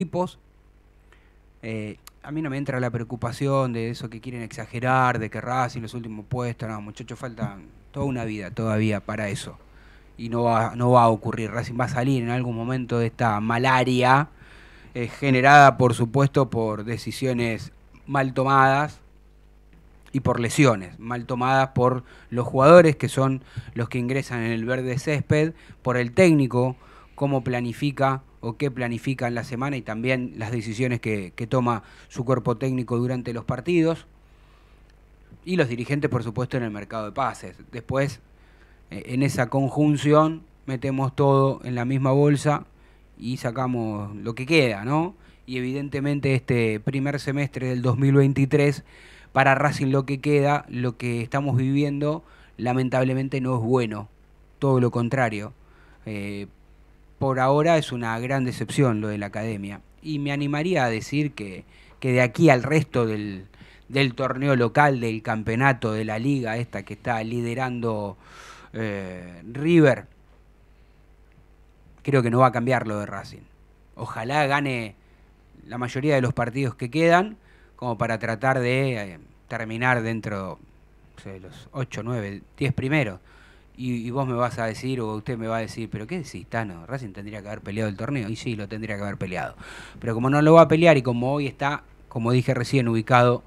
tipos. Eh, a mí no me entra la preocupación de eso que quieren exagerar, de que Racing los últimos puestos, no, muchachos, falta toda una vida todavía para eso. Y no va, no va a ocurrir, Racing va a salir en algún momento de esta malaria eh, generada, por supuesto, por decisiones mal tomadas y por lesiones, mal tomadas por los jugadores que son los que ingresan en el verde césped, por el técnico, cómo planifica o qué planifican la semana y también las decisiones que, toma su cuerpo técnico durante los partidos. Y los dirigentes, por supuesto, en el mercado de pases. Después, eh, en esa conjunción, metemos todo en la misma bolsa y sacamos lo que queda, ¿no? Y evidentemente este primer semestre del 2023, para Racing lo que queda, lo que estamos viviendo, lamentablemente no es bueno, todo lo contrario. Eh, por ahora es una gran decepción lo de la academia. Y me animaría a decir que, de aquí al resto del, torneo local, del campeonato, de la liga esta que está liderando eh, River, creo que no va a cambiar lo de Racing. Ojalá gane la mayoría de los partidos que quedan como para tratar de eh, terminar dentro de los 8, 9, 10 primeros y, vos me vas a decir, o usted me va a decir, pero ¿qué decís, Tano? Racing tendría que haber peleado el torneo. Y sí, lo tendría que haber peleado. Pero como no lo va a pelear y como hoy está, como dije recién, ubicado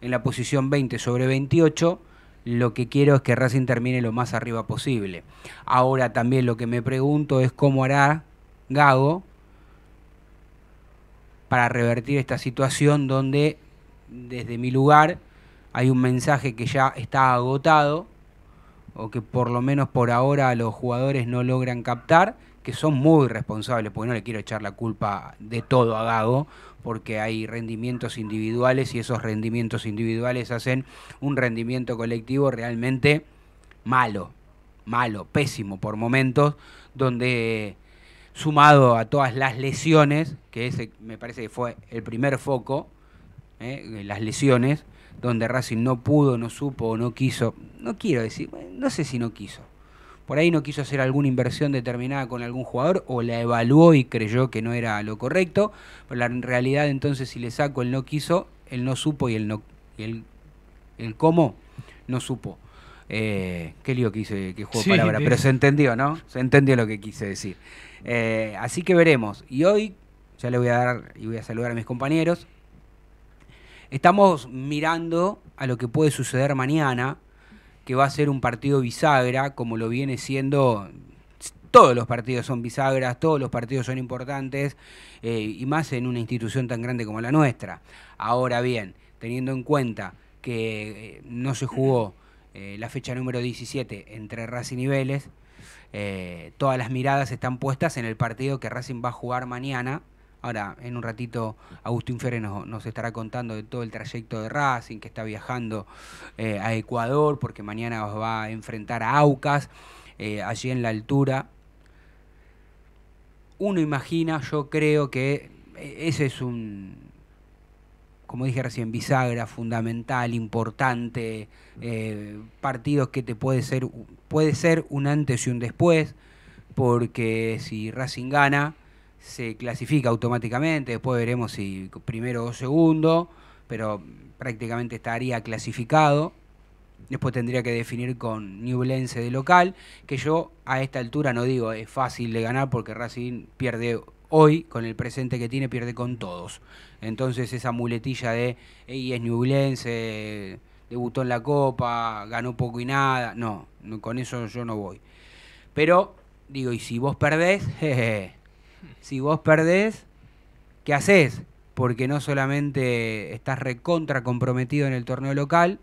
en la posición 20 sobre 28, lo que quiero es que Racing termine lo más arriba posible. Ahora también lo que me pregunto es cómo hará Gago para revertir esta situación donde desde mi lugar hay un mensaje que ya está agotado o que por lo menos por ahora los jugadores no logran captar, que son muy responsables, porque no le quiero echar la culpa de todo a Gago, porque hay rendimientos individuales y esos rendimientos individuales hacen un rendimiento colectivo realmente malo, malo, pésimo por momentos, donde sumado a todas las lesiones, que ese me parece que fue el primer foco, ¿eh? las lesiones, donde Racing no pudo, no supo o no quiso, no quiero decir, no sé si no quiso. Por ahí no quiso hacer alguna inversión determinada con algún jugador o la evaluó y creyó que no era lo correcto, pero en realidad entonces si le saco el no quiso, el no supo y el no el, el cómo no supo. Eh, qué lío que hice, qué juego pero se entendió, ¿no? Se entendió lo que quise decir. Eh, así que veremos. Y hoy ya le voy a dar y voy a saludar a mis compañeros. Estamos mirando a lo que puede suceder mañana, que va a ser un partido bisagra, como lo viene siendo todos los partidos son bisagras, todos los partidos son importantes, eh, y más en una institución tan grande como la nuestra. Ahora bien, teniendo en cuenta que eh, no se jugó eh, la fecha número 17 entre Racing y Vélez, todas las miradas están puestas en el partido que Racing va a jugar mañana Ahora, en un ratito, Agustín Ferre nos, estará contando de todo el trayecto de Racing, que está viajando eh, a Ecuador, porque mañana va a enfrentar a Aucas, eh, allí en la altura. Uno imagina, yo creo que eh, ese es un, como dije recién, bisagra, fundamental, importante, partido partidos que te puede ser, puede ser un antes y un después, porque si Racing gana, se clasifica automáticamente, después veremos si primero o segundo, pero prácticamente estaría clasificado. Después tendría que definir con Newblense de local, que yo a esta altura no digo es fácil de ganar porque Racing pierde hoy, con el presente que tiene, pierde con todos. Entonces esa muletilla de, y es newbulense debutó en la Copa, ganó poco y nada, no, con eso yo no voy. Pero digo, y si vos perdés, Si vos perdés, ¿qué haces? Porque no solamente estás recontra comprometido en el torneo local,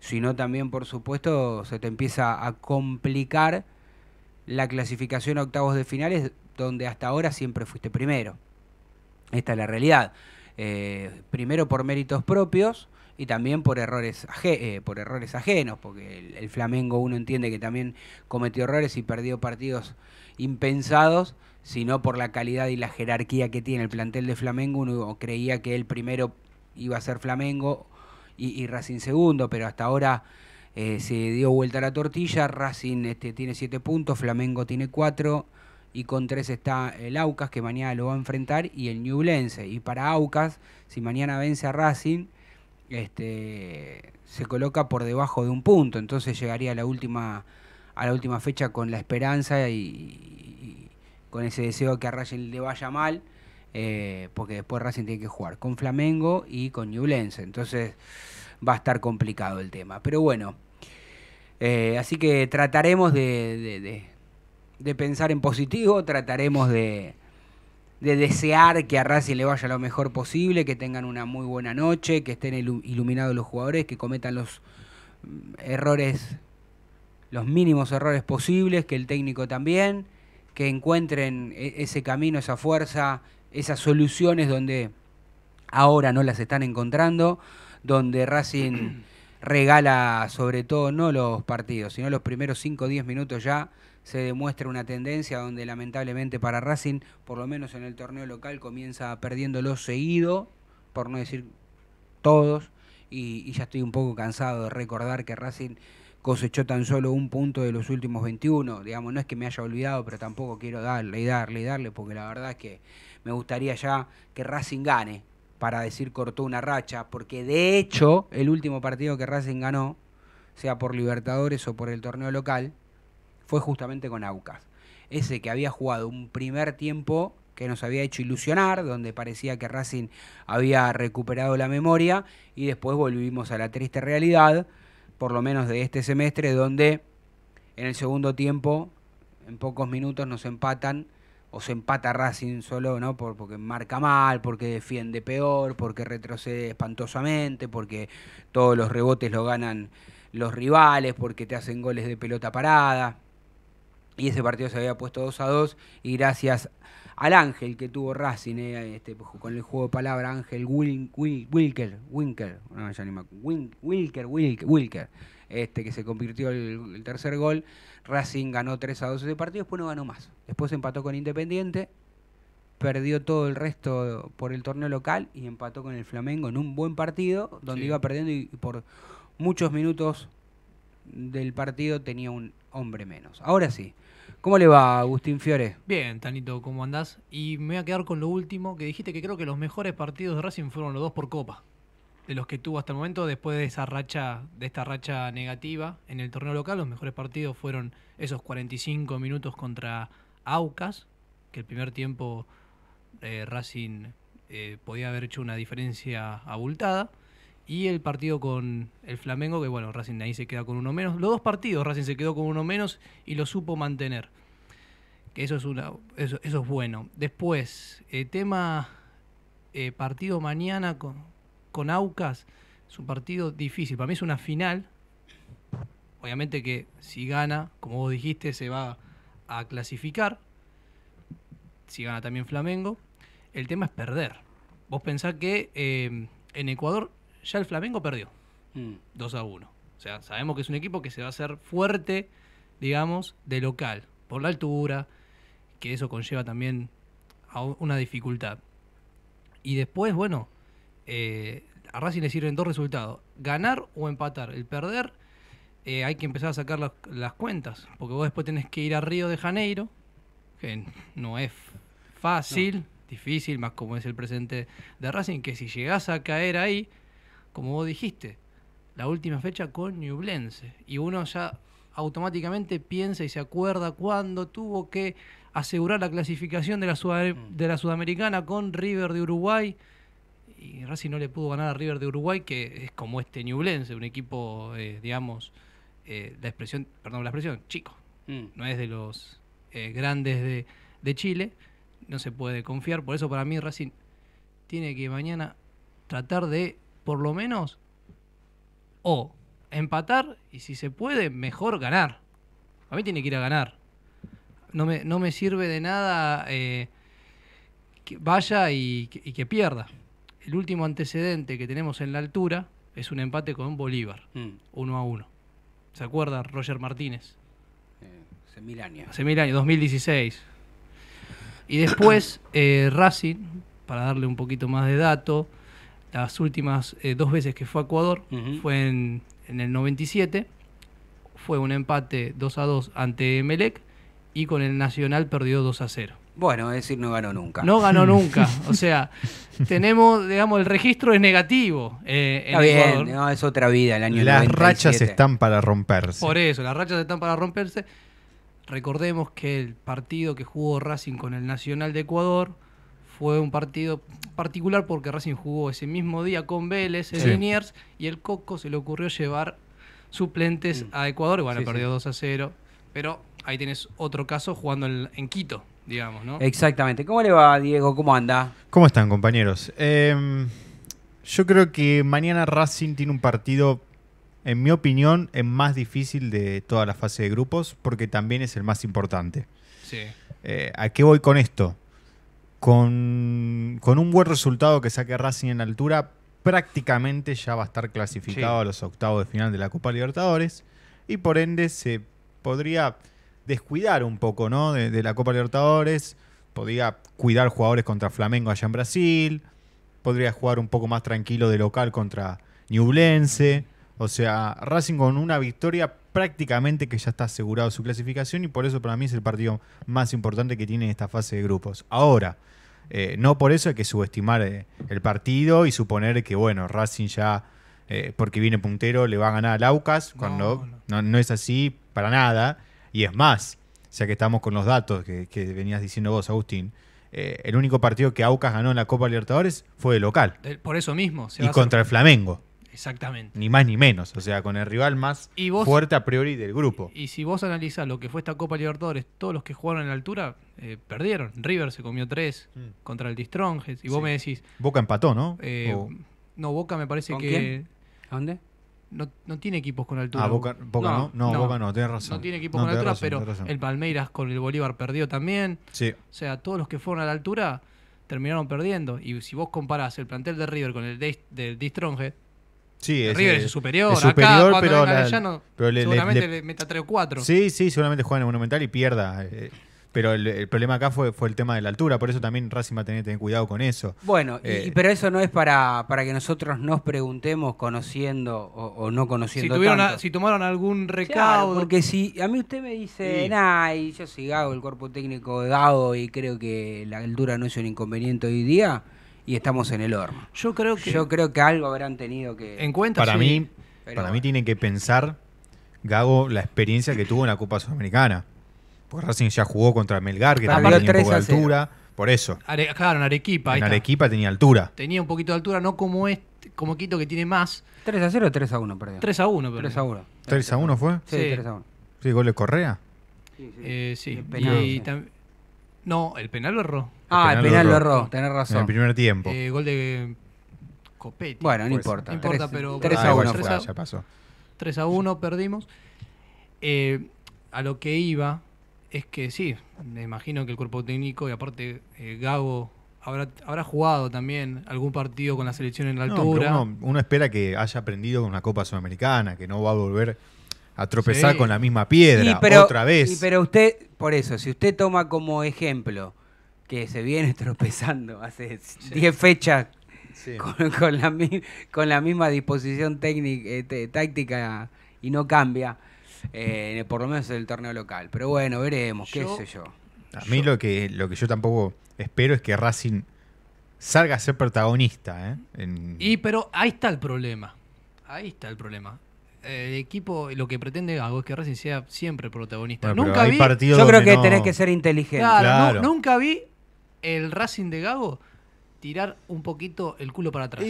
sino también, por supuesto, se te empieza a complicar la clasificación a octavos de finales, donde hasta ahora siempre fuiste primero. Esta es la realidad. Eh, primero por méritos propios, y también por errores, eh, por errores ajenos, porque el, Flamengo uno entiende que también cometió errores y perdió partidos impensados, sino por la calidad y la jerarquía que tiene el plantel de Flamengo, uno creía que el primero iba a ser Flamengo y, Racing segundo, pero hasta ahora... Eh, se dio vuelta la tortilla, Racing este, tiene siete puntos, Flamengo tiene cuatro y con tres está el Aucas, que mañana lo va a enfrentar, y el Newblense. Y para Aucas, si mañana vence a Racing, este, se coloca por debajo de un punto, entonces llegaría a la última, a la última fecha con la esperanza y, con ese deseo que a Racing le vaya mal, eh, porque después Racing tiene que jugar con Flamengo y con Lens, entonces va a estar complicado el tema. Pero bueno, eh, así que trataremos de pensar en positivo, trataremos de, de desear que a Racing le vaya lo mejor posible, que tengan una muy buena noche, que estén iluminados los jugadores, que cometan los mm, errores, los mínimos errores posibles, que el técnico también, que encuentren e-, ese camino, esa fuerza, esas soluciones donde ahora no las están encontrando, donde Racing regala sobre todo no los partidos, sino los primeros 5 o 10 minutos ya se demuestra una tendencia donde lamentablemente para Racing, por lo menos en el torneo local, comienza los seguido, por no decir todos, y, y ya estoy un poco cansado de recordar que Racing cosechó tan solo un punto de los últimos 21. Digamos, no es que me haya olvidado, pero tampoco quiero darle y darle y darle, porque la verdad es que me gustaría ya que Racing gane, para decir cortó una racha, porque de hecho el último partido que Racing ganó, sea por Libertadores o por el torneo local, fue justamente con Aucas. Ese que había jugado un primer tiempo que nos había hecho ilusionar, donde parecía que Racing había recuperado la memoria y después volvimos a la triste realidad, por lo menos de este semestre, donde en el segundo tiempo, en pocos minutos, nos empatan o se empata Racing solo, ¿no? porque marca mal, porque defiende peor, porque retrocede espantosamente, porque todos los rebotes lo ganan los rivales, porque te hacen goles de pelota parada y ese partido se había puesto 2 a 2 y gracias al ángel que tuvo Racing, eh, este, pues, con el juego de palabra Ángel Wilker, Wilker, este, que se convirtió el, el, tercer gol, Racing ganó 3 a 2 ese partido, después no ganó más, después empató con Independiente, perdió todo el resto por el torneo local y empató con el Flamengo en un buen partido, donde iba perdiendo y por muchos minutos del partido tenía un hombre menos. Ahora sí, ¿Cómo le va, Agustín Fiore? Bien, Tanito, ¿cómo andás? Y me voy a quedar con lo último, que dijiste que creo que los mejores partidos de Racing fueron los dos por Copa, de los que tuvo hasta el momento después de esa racha, de esta racha negativa en el torneo local, los mejores partidos fueron esos 45 minutos contra Aucas, que el primer tiempo eh, Racing eh, podía haber hecho una diferencia abultada y el partido con el Flamengo, que bueno, Racing ahí se queda con uno menos. Los dos partidos Racing se quedó con uno menos y lo supo mantener. Que eso es una, eso, es bueno. Después, el eh, tema eh, partido mañana con, con Aucas, es un partido difícil. Para mí es una final. Obviamente que si gana, como vos dijiste, se va a clasificar. Si gana también Flamengo. El tema es perder. Vos pensás que eh, en Ecuador ya el Flamengo perdió. 2 mm. a 1. O sea, sabemos que es un equipo que se va a hacer fuerte, digamos, de local, por la altura, que eso conlleva también a una dificultad. Y después, bueno, eh, a Racing le sirven dos resultados, ganar o empatar. El perder, eh, hay que empezar a sacar las, cuentas, porque vos después tenés que ir a Río de Janeiro, que no es fácil, difícil, más como es el presente de Racing, que si llegás a caer ahí, como vos dijiste, la última fecha con Newblense Y uno ya automáticamente piensa y se acuerda cuando tuvo que asegurar la clasificación mm. de la, Sudamericana con River de Uruguay. Y Racing no le pudo ganar a River de Uruguay, que es como este Newblense, un equipo, eh, digamos, eh, la expresión, perdón, la expresión, chico. Mm. No es de los eh, grandes de, de Chile. No se puede confiar. Por eso para mí Racing tiene que mañana tratar de por lo menos, o empatar y si se puede, mejor ganar. A mí tiene que ir a ganar. No me, sirve de nada eh, que vaya y, que pierda. El último antecedente que tenemos en la altura es un empate con Bolívar, mm. uno a uno. ¿Se acuerda Roger Martínez? Eh, hace mil 2016. Y después eh, Racing, para darle un poquito más de dato, las últimas eh, dos veces que fue a Ecuador fue en, en, el 97, fue un empate 2 a 2 ante Melec y con el Nacional perdió 2 a 0. Bueno, es decir, no ganó nunca. No ganó nunca. O sea, tenemos, digamos, el registro es negativo. Eh, Está bien, es otra vida el año Las rachas están para romperse. Por eso, las rachas están para romperse. Recordemos que el partido que jugó Racing con el Nacional de Ecuador fue un partido particular porque Racing jugó ese mismo día con Vélez, el y el Coco se le ocurrió llevar suplentes mm. a Ecuador. Bueno, perdió 2 a 0, pero ahí tienes otro caso jugando en, Quito, digamos, ¿no? Exactamente. ¿Cómo le va, Diego? ¿Cómo anda? ¿Cómo están, compañeros? Em, yo creo que mañana Racing tiene un partido en mi opinión, el más difícil de toda la fase de grupos porque también es el más importante. Sí. Eh, ¿A qué voy con esto? con, con un buen resultado que saque Racing en altura, prácticamente ya va a estar clasificado a los octavos de final de la Copa Libertadores y por ende se podría descuidar un poco ¿no? de, la Copa Libertadores, podría cuidar jugadores contra Flamengo allá en Brasil, podría jugar un poco más tranquilo de local contra Newblense, o sea, Racing con una victoria prácticamente que ya está asegurado su clasificación y por eso para mí es el partido más importante que tiene esta fase de grupos. Ahora, eh, no por eso hay que subestimar eh, el partido y suponer que, bueno, Racing ya, eh, porque viene puntero, le va a ganar al Aucas, cuando no, es así para nada. Y es más, ya que estamos con los datos que, venías diciendo vos, Agustín, el único partido que Aucas ganó en la Copa Libertadores fue el local. Por eso mismo. y contra el Flamengo. Exactamente. Ni más ni menos. O sea, con el rival más fuerte a priori del grupo. Y si vos analizás lo que fue esta Copa Libertadores, todos los que jugaron en la altura eh, perdieron. River se comió tres mm. contra el Distronges. Y vos me decís. Boca empató, ¿no? Eh, no, Boca me parece ¿Con que. ¿A dónde? No, tiene equipos con altura. Ah, Boca, no, no, Boca no, tenés razón. No tiene equipos con altura, pero el Palmeiras con el Bolívar perdió también. Sí. O sea, todos los que fueron a la altura terminaron perdiendo. Y si vos comparás el plantel de River con el de, del Sí, es, es, eh, superior. superior, Acá, pero, seguramente meta 3 o 4. Sí, sí, seguramente juega en el Monumental y pierda. Eh, pero el, problema acá fue, fue el tema de la altura, por eso también Racing va a tener que tener cuidado con eso. Bueno, eh, pero eso no es para, para que nosotros nos preguntemos conociendo o, no conociendo. Si, tomaron algún recado. porque si a mí usted me dice, yo soy el cuerpo técnico de y creo que la altura no es un inconveniente hoy día y estamos en el horno. Yo creo que, Yo creo que algo habrán tenido que... En cuenta, para sí, mí, Para mí tiene que pensar, Gago, la experiencia que tuvo en la Copa Sudamericana. Porque Racing ya jugó contra Melgar, que también tenía un poco de altura. Por eso. claro, en Arequipa. En Arequipa tenía altura. Tenía un poquito de altura, no como este, como Quito que tiene más. ¿3 a 0 o 3 a 1 perdió? 3 a 1 pero. 3 a 1. ¿3 a 1 fue? Sí, 3 a 1. ¿Sí, gol de Correa? Sí, sí. Eh, sí. El penal, y, sí. No, el penal lo erró. Ah, el penal lo erró, tenés razón. En el primer tiempo. Eh, gol de Copetti. Bueno, no importa. importa, 3, pero a 1 ya pasó. 3 a 1 perdimos. Eh, a lo que iba es que sí, me imagino que el cuerpo técnico y aparte Gabo eh, Gago habrá, jugado también algún partido con la selección en la altura. Uno, espera que haya aprendido con una Copa Sudamericana, que no va a volver a tropezar con la misma piedra otra vez. pero usted, por eso, si usted toma como ejemplo que se viene tropezando hace 10 fechas Con, la, misma disposición técnica, este, táctica y no cambia, eh, por lo menos en el torneo local. Pero bueno, veremos, qué sé yo. A mí Lo, que, lo que yo tampoco espero es que Racing salga a ser protagonista. ¿eh? Y pero ahí está el problema. Ahí está el problema el equipo lo que pretende algo es que Racing sea siempre protagonista. nunca vi. Yo creo que tenés que ser inteligente. nunca vi el Racing de Gago tirar un poquito el culo para atrás.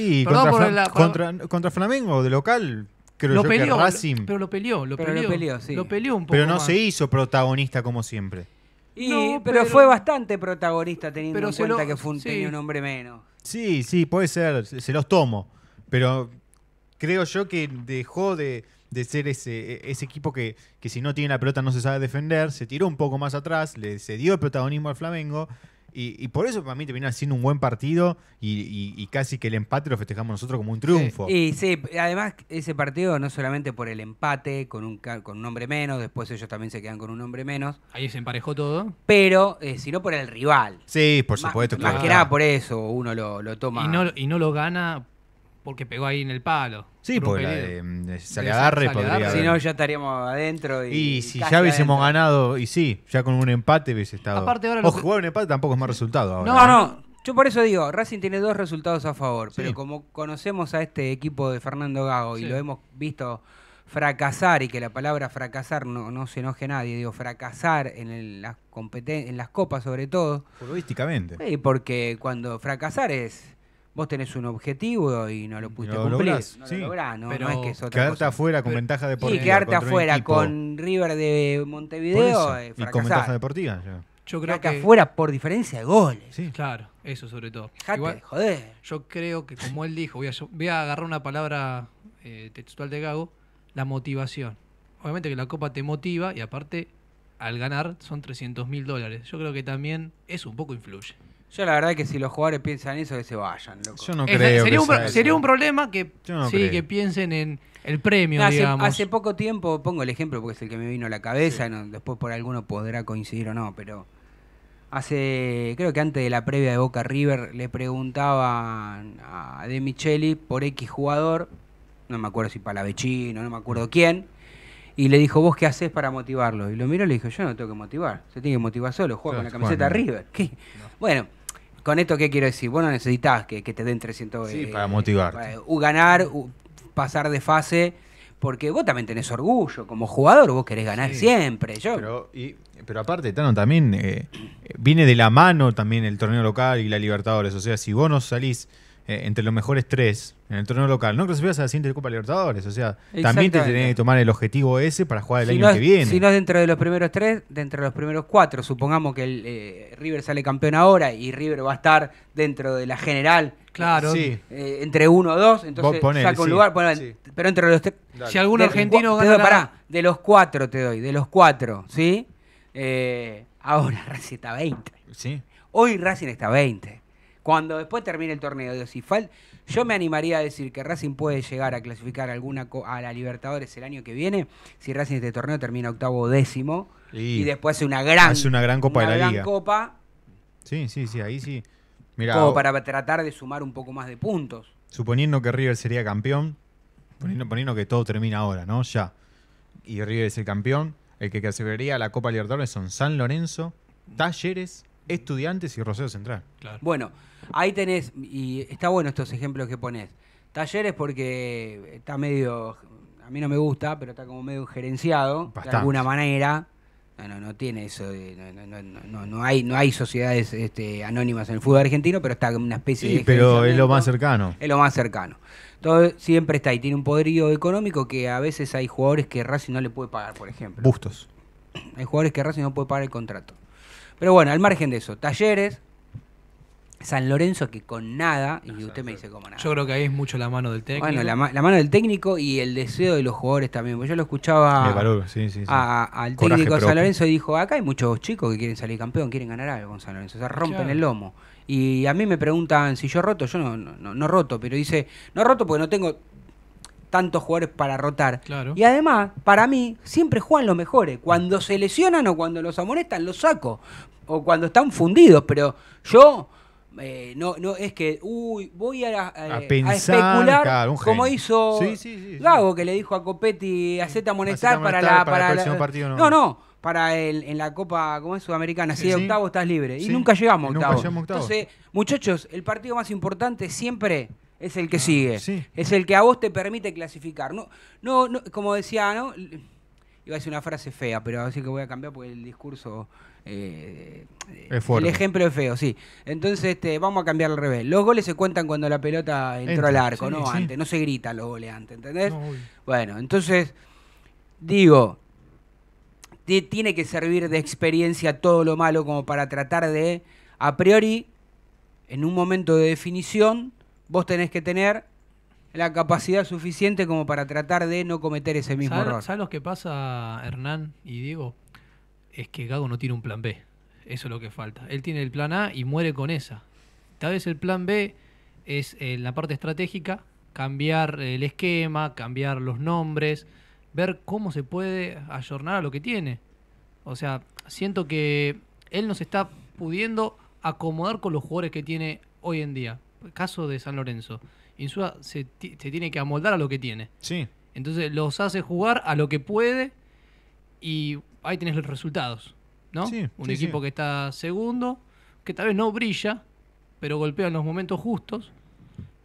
contra, Flamengo, de local. Creo Racing. pero lo peleó, pero lo peleó un Pero no se hizo protagonista como siempre. pero, fue bastante protagonista teniendo en cuenta que fue un, hombre menos. Sí, sí, puede ser, se los tomo. Pero creo yo que dejó de, ser ese, e, ese equipo que, que, si no tiene la pelota no se sabe defender, se tiró un poco más atrás, le cedió el protagonismo al Flamengo y, por eso para mí termina siendo un buen partido y, casi que el empate lo festejamos nosotros como un triunfo. Sí, y sí, además ese partido no solamente por el empate con un, con un hombre menos, después ellos también se quedan con un hombre menos. Ahí se emparejó todo. Pero, eh, sino por el rival. Sí, por supuesto. Más, que nada por eso uno lo, toma. Y no, y no lo gana porque pegó ahí en el palo. Sí, porque eh, se le de Si no, ya estaríamos adentro. Y, si ya hubiésemos ganado, y sí, ya con un empate hubiese estado. O jugar un empate tampoco es más resultado ahora. No, ¿eh? no. Yo por eso digo, Racing tiene dos resultados a favor, pero como conocemos a este equipo de Fernando Gago y lo hemos visto fracasar, y que la palabra fracasar no, no se enoje nadie, digo, fracasar en, las, en las copas sobre todo. Futbolísticamente. y porque cuando fracasar es vos tenés un objetivo y no lo pudiste cumplir. no lográs, no, que es otra quedarte afuera con ventaja deportiva. Sí, quedarte afuera con River de Montevideo y con ventaja deportiva. Yo creo que afuera por diferencia de goles. Sí. Claro, eso sobre todo. joder. Yo creo que como él dijo, voy a, agarrar una palabra eh, textual de Gago, la motivación. Obviamente que la copa te motiva y aparte al ganar son 300 mil dólares. Yo creo que también eso un poco influye. Yo la verdad es que si los jugadores piensan eso, que se vayan, Yo no creo. Sería, un, problema que, que piensen en el premio, hace, Hace poco tiempo, pongo el ejemplo porque es el que me vino a la cabeza, después por alguno podrá coincidir o no, pero hace, creo que antes de la previa de Boca River, le preguntaban a De Micheli por X jugador, no me acuerdo si Palavecino, no me acuerdo quién, y le dijo, ¿vos qué haces para motivarlo? Y lo miró y le dijo, yo no tengo que motivar, se tiene que motivar solo, juega con la camiseta River. Bueno con esto, ¿qué quiero decir? Bueno, necesitas que, que te den 300... Sí, eh, para motivar eh, ganar, pasar de fase, porque vos también tenés orgullo. Como jugador vos querés ganar siempre. Yo... Pero, pero aparte, Tano, también eh, viene de la mano también el torneo local y la Libertadores. O sea, si vos no salís eh, entre los mejores tres en el torneo local, no clasificas a la siguiente Copa Libertadores. O sea, también te tenés que tomar el objetivo ese para jugar el año que viene. Si no es dentro de los primeros tres, dentro de los primeros cuatro. Supongamos que el, eh, River sale campeón ahora y River va a estar dentro de la general. Claro. Eh, entre uno o dos, entonces saca un lugar. Pero entre los tres. Si algún argentino gana. de los cuatro te doy, de los cuatro, ¿sí? ahora Racing está 20. Sí. Hoy Racing está 20. Cuando después termine el torneo, de si yo me animaría a decir que Racing puede llegar a clasificar alguna a la Libertadores el año que viene, si Racing este torneo termina octavo o décimo y, después hace una gran, una gran copa de la gran copa. Sí, sí, sí, ahí sí. mira, como para tratar de sumar un poco más de puntos. Suponiendo que River sería campeón, poniendo, poniendo que todo termina ahora, ¿no? Ya. Y River es el campeón. El que clasificaría la Copa Libertadores son San Lorenzo, Talleres, Estudiantes y Rosario Central. Claro. Bueno, Ahí tenés, y está bueno estos ejemplos que ponés, Talleres porque está medio, a mí no me gusta, pero está como medio gerenciado, de alguna manera. No, no, tiene eso, no, hay, no hay sociedades este, anónimas en el fútbol argentino, pero está como una especie sí, de... Pero es lo más cercano. Es lo más cercano. Todo, siempre está ahí, tiene un poderío económico que a veces hay jugadores que Racing no le puede pagar, por ejemplo. Bustos. Hay jugadores que Racing no puede pagar el contrato. Pero bueno, al margen de eso, Talleres, San Lorenzo que con nada, y usted me dice cómo nada. Yo creo que ahí es mucho la mano del técnico. Bueno, la, mano del técnico y el deseo de los jugadores también. Porque yo lo escuchaba al técnico de San Lorenzo y dijo, acá hay muchos chicos que quieren salir campeón, quieren ganar algo con San Lorenzo. O sea, rompen el lomo. Y a mí me preguntan si yo roto, yo no, no, roto, pero dice, no roto porque no tengo tantos jugadores para rotar. Y además, para mí, siempre juegan los mejores. Cuando se lesionan o cuando los amonestan, los saco. O cuando están fundidos. Pero yo eh, no, no es que, voy a, especular, como hizo Lago, que le dijo a Copetti, acepta monetar para, la, para, No, no, para el, en la Copa Sudamericana, si de octavo estás libre. Y nunca llegamos a octavo. Entonces, muchachos, el partido más importante siempre es el que ah, sigue. Es el que a vos te permite clasificar. No, no, no como decía, ¿no? Iba a decir una frase fea, pero así que voy a cambiar porque el discurso eh, el ejemplo es feo, sí. Entonces, este, vamos a cambiar al revés. Los goles se cuentan cuando la pelota entró al arco, no antes. No se grita los goles antes, ¿entendés? bueno, entonces, digo, te tiene que servir de experiencia todo lo malo como para tratar de, a priori, en un momento de definición, vos tenés que tener la capacidad suficiente como para tratar de no cometer ese mismo error. ¿Sabes lo que pasa, Hernán y Diego? es que Gago no tiene un plan B. Eso es lo que falta. Él tiene el plan A y muere con esa. Tal vez el plan B es en eh, la parte estratégica, cambiar eh, el esquema, cambiar los nombres, ver cómo se puede ayornar a lo que tiene. O sea, siento que él no se está pudiendo acomodar con los jugadores que tiene hoy en día. caso de San Lorenzo. Insúa se, se, tiene que amoldar a lo que tiene. Sí. Entonces los hace jugar a lo que puede y ahí tenés los resultados, ¿no? un equipo que está segundo, que tal vez no brilla, pero golpea en los momentos justos.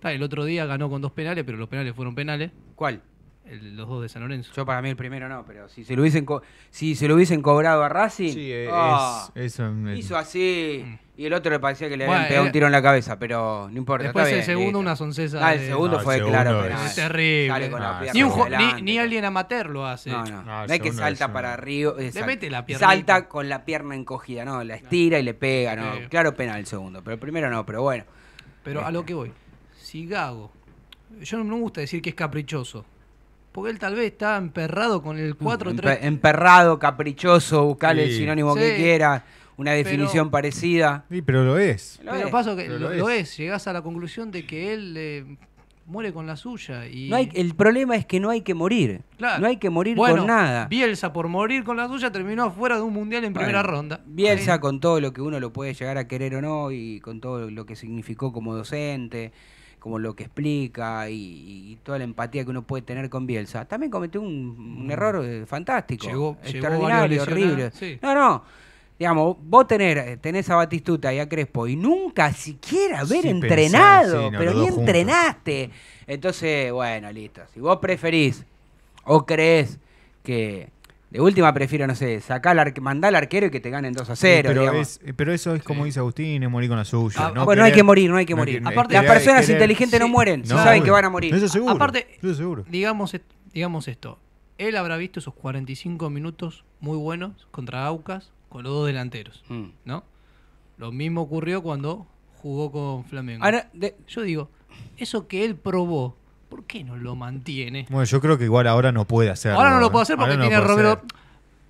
el otro día ganó con dos penales, pero los penales fueron penales. ¿Cuál? los dos de San Lorenzo. Yo para mí el primero no, pero si se lo hubiesen, si se lo hubiesen cobrado a Racing, sí, eh, ah, hizo así mm. y el otro le parecía que le habían pegado un eh, tiro en la cabeza, pero no importa. Después el segundo una soncesa. Ah, el segundo ah, fue claro. terrible. Ah, ni, alguien amateur lo hace. No, no. No, que salta para arriba. Eh, le mete la pierna. Salta con la pierna encogida, no, la estira y le pega. no Claro, pena el segundo, pero el primero no, pero bueno. Pero a lo que voy. Si Gago, yo no me gusta decir que es caprichoso, porque él tal vez está emperrado con el 4-3. Mm, emperrado, caprichoso, buscarle el sinónimo que quiera, una definición parecida. Sí, pero lo es. Lo es. que lo, es. llegás a la conclusión de que él eh, muere con la suya. Y... hay, el problema es que no hay que morir. No hay que morir con nada. Bielsa, por morir con la suya, terminó fuera de un mundial en primera ronda. Bielsa, con todo lo que uno lo puede llegar a querer o no, y con todo lo que significó como docente como lo que explica y, toda la empatía que uno puede tener con Bielsa, también cometió un, mm. error eh, fantástico, llegó, extraordinario, horrible. No, no. Digamos, vos tener, eh, tenés a Batistuta y a Crespo y nunca siquiera haber entrenado, pero ni entrenaste. Entonces, bueno, listo. Si vos preferís o crees que, de última prefiero, no sé, sacar mandar al arquero y que te ganen 2 a 0. Eh, pero, eso es como dice Agustín, morir con la suya. Ah, no hay que morir, no hay que morir. las personas inteligentes no mueren, no, saben que van a morir. Eso seguro, seguro. Digamos, digamos esto, él habrá visto esos 45 minutos muy buenos contra Aucas con los dos delanteros, mm. ¿no? Lo mismo ocurrió cuando jugó con Flamengo. Ahora, Yo digo, eso que él probó ¿por qué no lo mantiene? Bueno, yo creo que igual ahora no puede hacer. Ahora no lo puede hacer porque tiene Romero.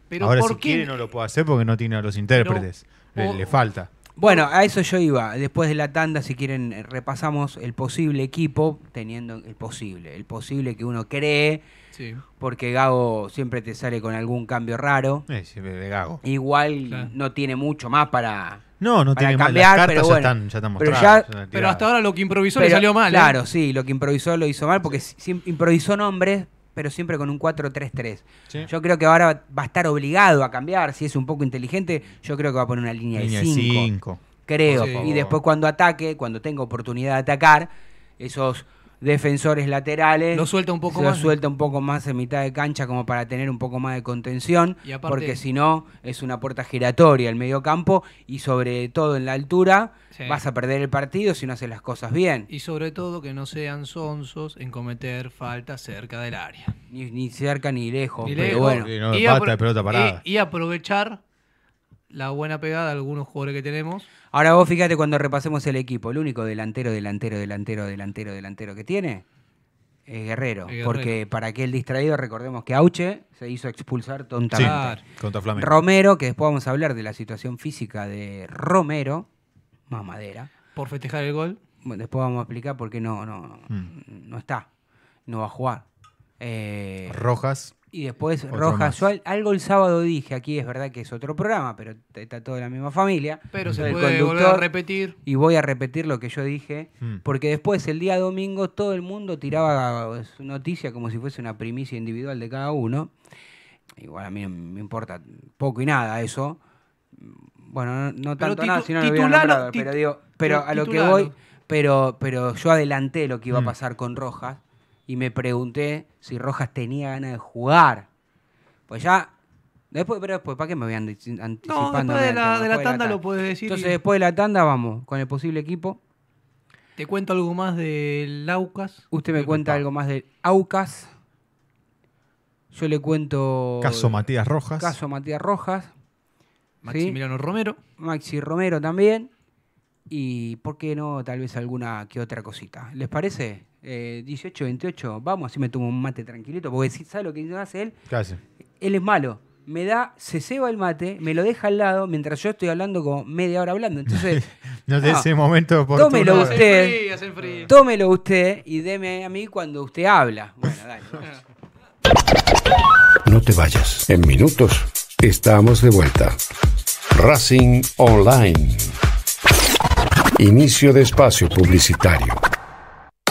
Pero ahora si quiere no lo puede hacer porque no tiene a los intérpretes. le falta. Bueno, a eso yo iba. Después de la tanda, si quieren, eh, repasamos el posible equipo, teniendo el posible, el posible que uno cree, sí. porque Gago siempre te sale con algún cambio raro. Eh, de Gago. Igual no tiene mucho más para, no, no tiene cambiar, pero pero, hasta ahora lo que improvisó le salió mal. ¿eh? Claro, sí, lo que improvisó lo hizo mal, porque improvisó nombres, pero siempre con un 4-3-3. Yo creo que ahora va a estar obligado a cambiar, si es un poco inteligente, yo creo que va a poner una línea, de 5. Creo. Y después cuando ataque, cuando tenga oportunidad de atacar, esos defensores laterales. Lo suelta un poco más. Lo suelta un poco más en mitad de cancha como para tener un poco más de contención, porque si no es una puerta giratoria el medio campo y sobre todo en la altura vas a perder el partido si no haces las cosas bien. Y sobre todo que no sean sonsos en cometer faltas cerca del área. Ni, cerca ni lejos, pero y aprovechar la buena pegada de algunos jugadores que tenemos. Ahora vos fíjate cuando repasemos el equipo, el único delantero, delantero, delantero, delantero, delantero que tiene es Guerrero, Porque para aquel distraído recordemos que Auche se hizo expulsar tontamente. contra Flamengo. Romero, que después vamos a hablar de la situación física de Romero, más madera. Por festejar el gol. Después vamos a explicar por qué no, no, no mm. está, no va a jugar. Eh, Rojas. Y después Rojas. Yo algo el sábado dije, aquí es verdad que es otro programa, pero está toda la misma familia. Pero se puede volver a repetir. Y voy a repetir lo que yo dije, hmm. porque después el día domingo todo el mundo tiraba su noticia como si fuese una primicia individual de cada uno. Igual a mí me importa poco y nada eso. Bueno, no, tanto nada, sino lo pero digo, pero a lo que voy, pero, pero yo adelanté lo que iba a hmm. pasar con Rojas y me pregunté si Rojas tenía ganas de jugar. Pues ya Después, pero después, ¿para qué me voy anticipando? después de la, tanda, lo puedes decir. Entonces, después de la tanda, vamos con el posible equipo. Te cuento algo más del Aucas. Usted me, cuenta, algo más del Aucas. Yo le cuento. Caso Matías Rojas. Caso Matías Rojas. Maximiliano Romero. Maxi Romero también. Y, ¿por qué no? Tal vez alguna que otra cosita. ¿Les parece? 18, eh, 28, vamos, así me tomo un mate tranquilito, porque si sabe lo que hace él, él es malo. Me da, se ceba el mate, me lo deja al lado mientras yo estoy hablando como media hora hablando. Entonces, no de ah, ese momento Tómelo usted, tómelo usted y deme a mí cuando usted habla. Bueno, dale. no te vayas. En minutos estamos de vuelta. Racing Online. Inicio de espacio publicitario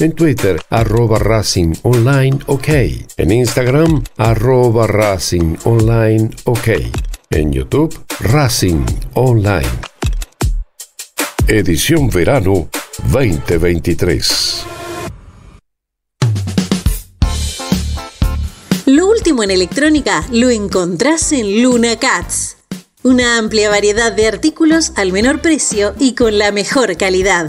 en Twitter, arroba Racing Online OK. En Instagram, arroba Racing Online OK. En YouTube, Racing Online. Edición Verano 2023. Lo último en electrónica lo encontrás en Luna Cats. Una amplia variedad de artículos al menor precio y con la mejor calidad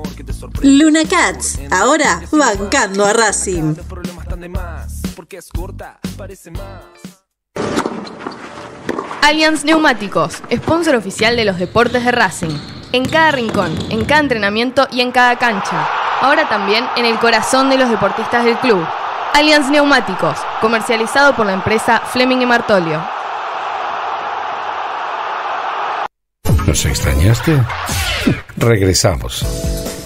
Luna Cats, ahora bancando a Racing. Allianz Neumáticos, sponsor oficial de los deportes de Racing. En cada rincón, en cada entrenamiento y en cada cancha. Ahora también en el corazón de los deportistas del club. Allianz Neumáticos, comercializado por la empresa Fleming y Martolio. ¿Nos extrañaste? Regresamos.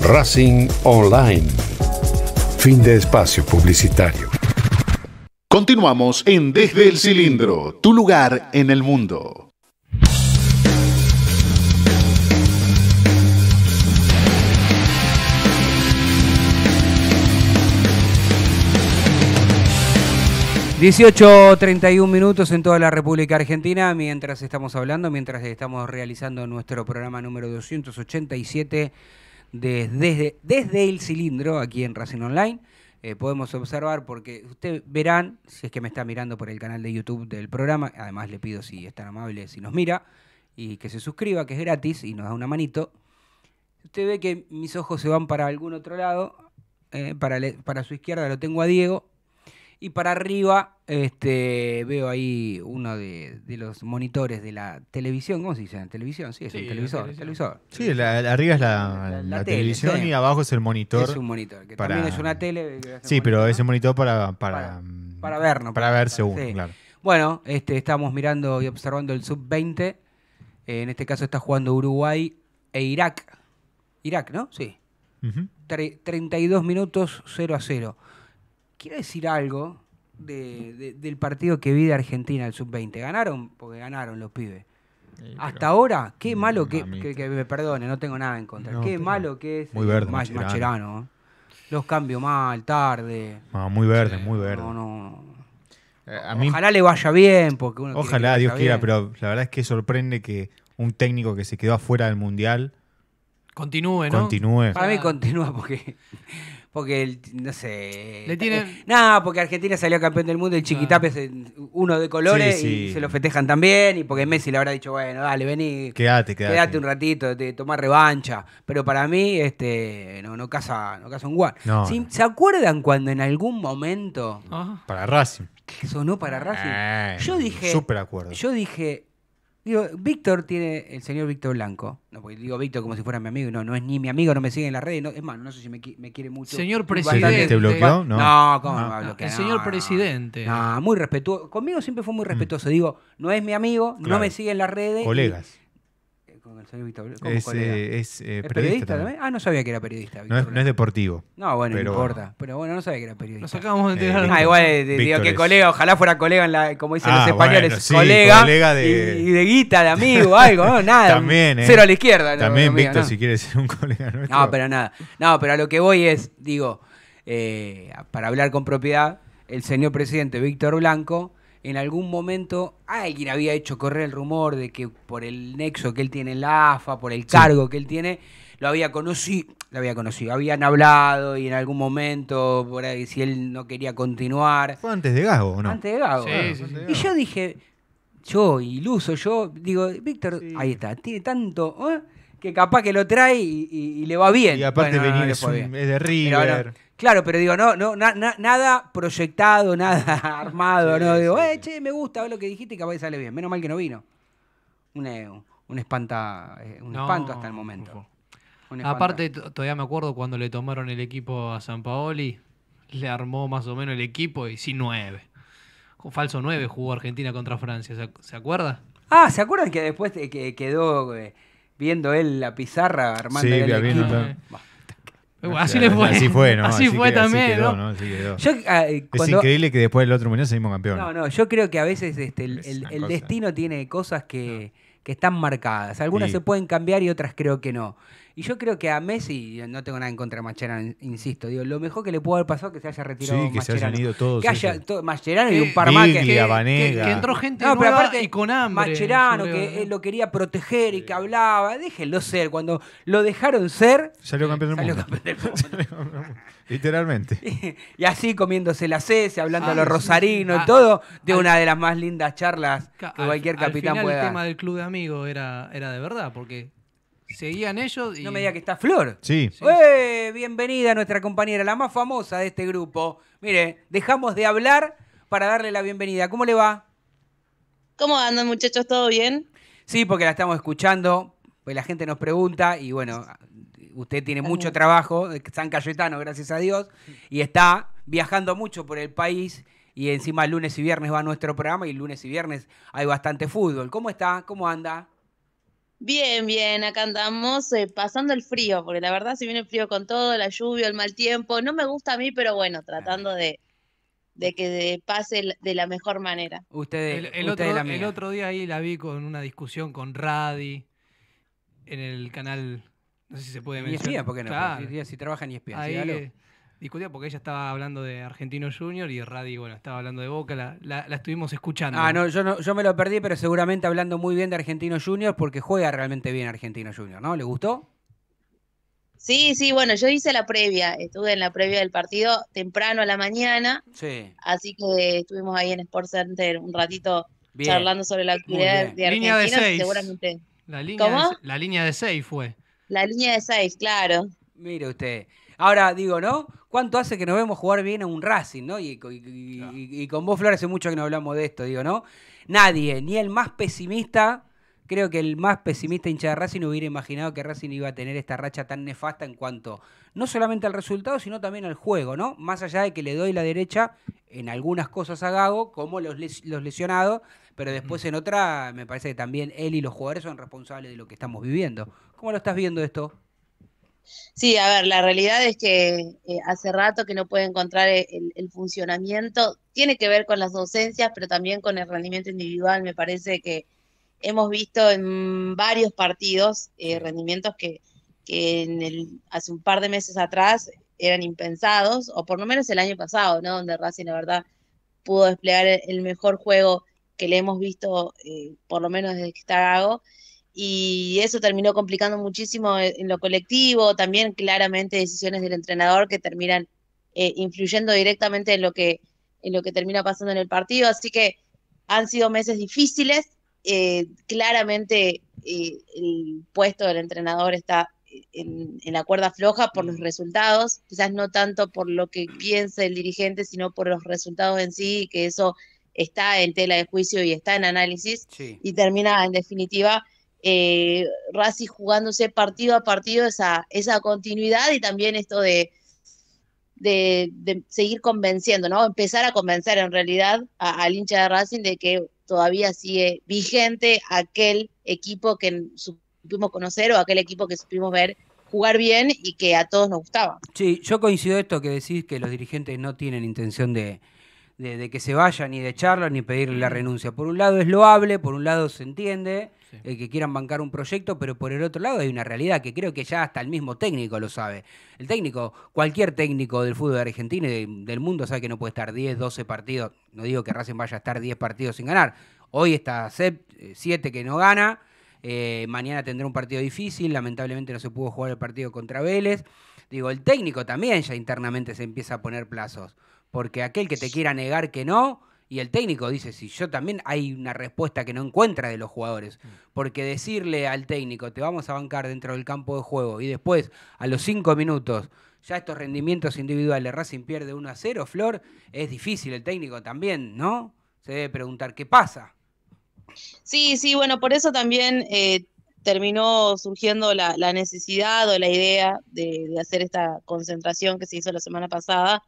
Racing Online. Fin de espacio publicitario. Continuamos en Desde el Cilindro, tu lugar en el mundo. ...18.31 minutos en toda la República Argentina... ...mientras estamos hablando, mientras estamos realizando nuestro programa número 287 desde, desde el cilindro aquí en Racing Online. Eh, podemos observar porque ustedes verán, si es que me está mirando por el canal de YouTube del programa, además le pido si es tan amable, si nos mira, y que se suscriba, que es gratis, y nos da una manito. Usted ve que mis ojos se van para algún otro lado, eh, para su izquierda lo tengo a Diego, y para arriba este, veo ahí uno de, los monitores de la televisión. ¿Cómo se dice? televisión? Sí, es el un televisor. Sí, la, arriba es la, televisión y abajo es el monitor. Es un monitor, que también es una tele. sí, pero es un monitor para, para, para, para mm, vernos. Para, verse claro. Bueno, este, estamos mirando y observando el sub-20. Eh, en este caso está jugando Uruguay e Irak. Irak, ¿no? Sí. 32 minutos 0 a 0 quiero decir algo del partido que vi de Argentina, el sub-20. Ganaron porque ganaron los pibes. Hasta ahora, qué malo que, que, me perdone, no tengo nada en contra. qué malo que es muy verde, Macherano. Los cambio mal, tarde. muy verde, muy verde. Eh, ojalá le vaya bien, porque uno Ojalá, Dios quiera, pero la verdad es que sorprende que un técnico que se quedó afuera del mundial continúe, ¿no? Continúe. Para mí continúa porque porque, el, no sé. Le eh, Nada, porque Argentina salió campeón del mundo, el ah. Chiquitape es uno de colores y se lo festejan también. Y porque mm. Messi le habrá dicho, bueno, dale, vení. Quédate, quédate. Quédate un ratito, de tomar revancha. Pero para mí, este, no, no casa, no un guan. ¿Se acuerdan cuando en algún momento Ajá. Ah. Para Racing. sonó para Racing? Eh, yo dije. Súper acuerdo. Yo dije, Digo, Víctor tiene, el señor Víctor Blanco, digo Víctor como si fuera mi amigo, no, no es ni mi amigo, no me sigue en las redes, no, es más, no sé si me, quiere mucho. Señor presidente. ¿Te bloqueó? No, ¿cómo me va a ah, bloquear? El señor presidente. No, muy respetuoso. Conmigo siempre fue muy respetuoso. Mm. Digo, no es mi amigo, no me sigue en las redes. Colegas. Eh, eh, es, periodista, también? Ah, no sabía que era periodista. No es, deportivo. No, bueno, no importa. Pero bueno, no sabía que era periodista. Nos acabamos de eh, ah, igual digo que colega, ojalá fuera colega, en la, como dicen los ah, españoles, colega, colega de... Y, de guita, de amigo, algo, no, nada. Cero a la izquierda. También, Víctor, si quieres ser un colega nuestro. No, pero nada. No, pero a lo que voy es, digo, para hablar con propiedad, el señor presidente Víctor Blanco en algún momento alguien había hecho correr el rumor de que por el nexo que él tiene en la AFA, por el cargo que él tiene, lo había conocido, lo había conocido, habían hablado y en algún momento por ahí si él no quería continuar. Fue antes de Gago, ¿no? Antes de Gago. Y yo dije, yo iluso, yo digo, Víctor, ahí está, tiene tanto ¿eh? que capaz que lo trae y, le va bien. Y aparte venir es, de River. Claro, pero digo, no, no, nada proyectado, nada armado, ¿no? Digo, eh, che, me gusta lo que dijiste y capaz sale bien. Menos mal que no vino. Un, eh, espanta, eh, un espanto hasta el momento. Aparte, todavía me acuerdo cuando le tomaron el equipo a San Paoli, le armó más o menos el equipo y sí nueve. falso nueve jugó Argentina contra Francia, ¿se, acuerda? Ah, ¿se acuerdan que después eh, que quedó viendo él la pizarra armando el equipo? Ah, Así le fue. Así fue, ¿no? Así, fue también. Es increíble que después del otro mundial seguimos campeón. No, no, yo creo que a veces este, el, destino tiene cosas que, que están marcadas. Algunas se pueden cambiar y otras creo que no. Y yo creo que a Messi, no tengo nada en contra de Mascherano, insisto, digo, lo mejor que le pudo haber pasado es que se haya retirado Sí, que se hayan ido todos. Que haya Mascherano y un par más que- que- entró gente pero nueva aparte, y con hambre. Mascherano, que lo quería proteger y que hablaba. Déjenlo ser. Cuando lo dejaron ser, Salió campeón del salió campeón del mundo. Literalmente. Y así comiéndose la cese, hablando a ah, los rosarinos, y ah, todo, de una de las más lindas charlas que cualquier capitán al final el tema del club de amigos era, era de verdad, porque Seguían ellos y... No me diga que está Flor. Sí. sí. ¡Eh! Bienvenida nuestra compañera, la más famosa de este grupo. Mire, dejamos de hablar para darle la bienvenida. ¿Cómo le va? ¿Cómo andan muchachos? ¿Todo bien? Sí, porque la estamos escuchando, pues la gente nos pregunta y bueno, usted tiene mucho trabajo, San Cayetano, gracias a Dios, y está viajando mucho por el país y encima lunes y viernes va nuestro programa y lunes y viernes hay bastante fútbol. ¿Cómo está? ¿Cómo anda? Bien, bien, acá andamos eh, pasando el frío, porque la verdad si viene el frío con todo, la lluvia, el mal tiempo, no me gusta a mí, pero bueno, ah. tratando de, que pase de la mejor manera. Ustedes, el, otro, el, otro, día ahí la vi con una discusión con Radi en el canal, no sé si se puede mencionar. ¿por no? Si, trabajan y espía discutía porque ella estaba hablando de Argentino Junior y Radi, bueno, estaba hablando de Boca, la, estuvimos escuchando. Ah, no yo, no, yo me lo perdí, pero seguramente hablando muy bien de Argentino Junior porque juega realmente bien Argentino Junior, ¿no? ¿Le gustó? Sí, sí, bueno, yo hice la previa, estuve en la previa del partido temprano a la mañana, sí. así que estuvimos ahí en Sports Center un ratito charlando sobre la actividad de Argentina, seguramente. La línea, ¿Cómo? la línea de seis fue. La línea de seis, claro. Mire usted. Ahora digo, ¿no? ¿Cuánto hace que nos vemos jugar bien a un Racing, ¿no? Y, con vos, Flor, hace mucho que no hablamos de esto, digo, ¿no? Nadie, ni el más pesimista, creo que el más pesimista hincha de Racing hubiera imaginado que Racing iba a tener esta racha tan nefasta en cuanto no solamente al resultado, sino también al juego, ¿no? Más allá de que le doy la derecha en algunas cosas a Gago, como los, los lesionados, pero después en otra me parece que también él y los jugadores son responsables de lo que estamos viviendo. ¿Cómo lo estás viendo esto? Sí, a ver, la realidad es que eh, hace rato que no puede encontrar eh, el, funcionamiento. Tiene que ver con las docencias, pero también con el rendimiento individual. Me parece que hemos visto en varios partidos eh, rendimientos que, hace un par de meses atrás eran impensados, o por lo menos el año pasado, ¿no? Donde Racing, la verdad, pudo desplegar el mejor juego que le hemos visto, por lo menos desde que está Gago y eso terminó complicando muchísimo eh, en lo colectivo, también claramente decisiones del entrenador que terminan eh, influyendo directamente en lo, que, en lo que termina pasando en el partido, así que han sido meses difíciles, eh, claramente el puesto del entrenador está en, la cuerda floja por los resultados, quizás no tanto por lo que piense el dirigente, sino por los resultados en sí, que eso está en tela de juicio y está en análisis, y termina en definitiva eh, Racing jugándose partido a partido esa, esa continuidad y también esto de, de, de seguir convenciendo, ¿no? Empezar a convencer en realidad al hincha de Racing de que todavía sigue vigente aquel equipo que supimos conocer o aquel equipo que supimos ver jugar bien y que a todos nos gustaba. Sí, yo coincido esto que decís que los dirigentes no tienen intención de, de, que se vaya, ni de charla, ni pedirle la renuncia. Por un lado es loable, por un lado se entiende que quieran bancar un proyecto, pero por el otro lado hay una realidad que creo que ya hasta el mismo técnico lo sabe. El técnico, cualquier técnico del fútbol argentino y del mundo sabe que no puede estar 10, 12 partidos. No digo que Racing vaya a estar 10 partidos sin ganar. Hoy está 7 eh, que no gana. Eh, mañana tendrá un partido difícil. Lamentablemente no se pudo jugar el partido contra Vélez. Digo, el técnico también ya internamente se empieza a poner plazos porque aquel que te quiera negar que no, y el técnico dice, si yo también hay una respuesta que no encuentra de los jugadores, mm. porque decirle al técnico, te vamos a bancar dentro del campo de juego, y después, a los cinco minutos, ya estos rendimientos individuales, Racing pierde 1 a 0, Flor, es difícil el técnico también, ¿no? Se debe preguntar qué pasa. Sí, sí, bueno, por eso también eh, terminó surgiendo la, necesidad o la idea de hacer esta concentración que se hizo la semana pasada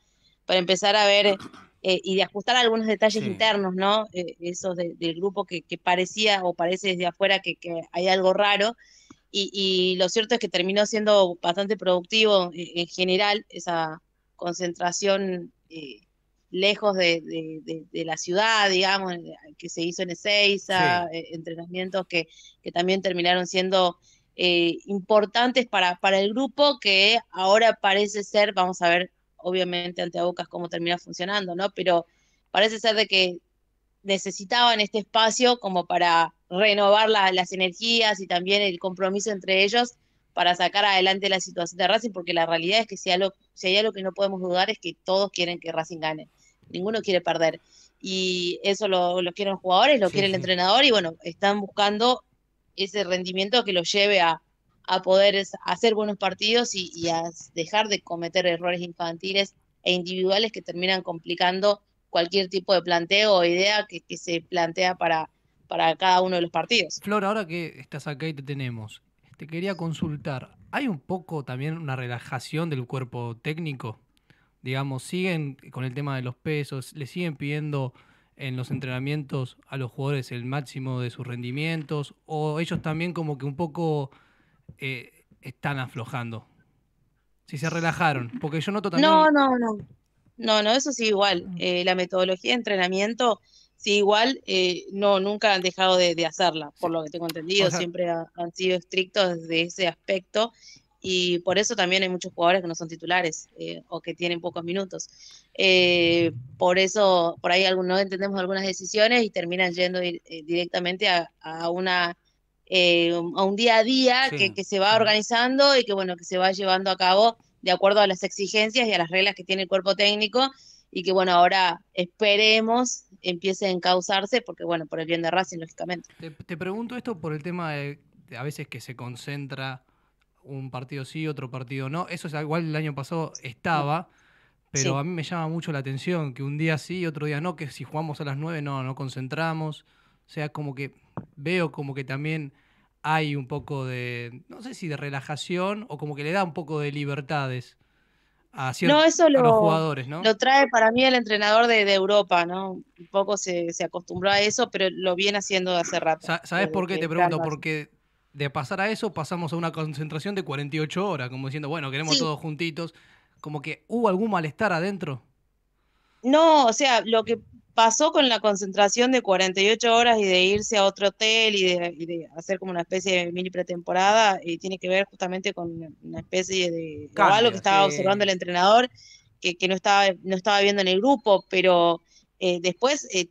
para empezar a ver eh, eh, y de ajustar algunos detalles internos, ¿no? Eh, esos del grupo que, parecía o parece desde afuera que, hay algo raro. Y, lo cierto es que terminó siendo bastante productivo en, general esa concentración lejos de, la ciudad, digamos, que se hizo en Ezeiza, entrenamientos que, también terminaron siendo importantes para el grupo que ahora parece ser, vamos a ver obviamente ante Bocas cómo termina funcionando, ¿no? Pero parece ser de que necesitaban este espacio como para renovar las energías y también el compromiso entre ellos para sacar adelante la situación de Racing, porque la realidad es que si, lo hay algo que no podemos dudar es que todos quieren que Racing gane, ninguno quiere perder. Y eso lo, lo quieren los jugadores, lo quiere el entrenador y bueno, están buscando ese rendimiento que los lleve a, a poder hacer buenos partidos y, a dejar de cometer errores infantiles e individuales que terminan complicando cualquier tipo de planteo o idea que, se plantea para, para cada uno de los partidos. Flor, ahora que estás acá y te tenemos, te quería consultar, ¿hay un poco también una relajación del cuerpo técnico? Digamos, siguen con el tema de los pesos, le siguen pidiendo en los entrenamientos a los jugadores el máximo de sus rendimientos o ellos también como que un poco eh, están aflojando. Si se relajaron. Porque yo No, no, no. No, no, eso sí igual. Eh, la metodología de entrenamiento, sí igual, eh, no, nunca han dejado de, hacerla, por lo que tengo entendido. Siempre han sido estrictos desde ese aspecto. Y por eso también hay muchos jugadores que no son titulares o que tienen pocos minutos. por eso, por ahí algunos entendemos algunas decisiones y terminan yendo directamente a una eh, a un día a día que, se va organizando y que bueno, que se va llevando a cabo de acuerdo a las exigencias y a las reglas que tiene el cuerpo técnico y que bueno, ahora esperemos empiece a encauzarse porque bueno, por el bien de Racing, lógicamente. Te, pregunto esto por el tema de, a veces que se concentra un partido sí, otro partido no. Eso es igual el año pasado estaba, pero a mí me llama mucho la atención que un día sí, otro día no, que si jugamos a las nueve no, no concentramos. O sea, como que veo como que también hay un poco de, no sé si de relajación o como que le da un poco de libertades a, ciertos, eso lo, los jugadores, ¿no? Lo trae para mí el entrenador de, Europa, ¿no? Un poco se, se, acostumbró a eso, pero lo viene haciendo hace rato. ¿Sabes por qué? Te pregunto, porque de pasar a eso pasamos a una concentración de 48 horas, como diciendo, bueno, queremos todos juntitos. Como que hubo algún malestar adentro. No, o sea, lo que pasó con la concentración de 48 horas y de irse a otro hotel y de, hacer como una especie de mini pretemporada, y tiene que ver justamente con una especie de caballo que estaba observando el entrenador, que, no, estaba, no estaba viendo en el grupo, pero eh, después eh,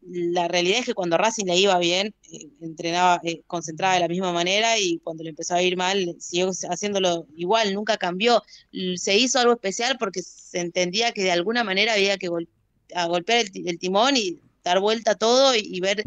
la realidad es que cuando Racing le iba bien, eh, entrenaba, concentrada de la misma manera y cuando le empezó a ir mal, siguió haciéndolo igual, nunca cambió. Se hizo algo especial porque se entendía que de alguna manera había que, a golpear el, timón y dar vuelta a todo y, ver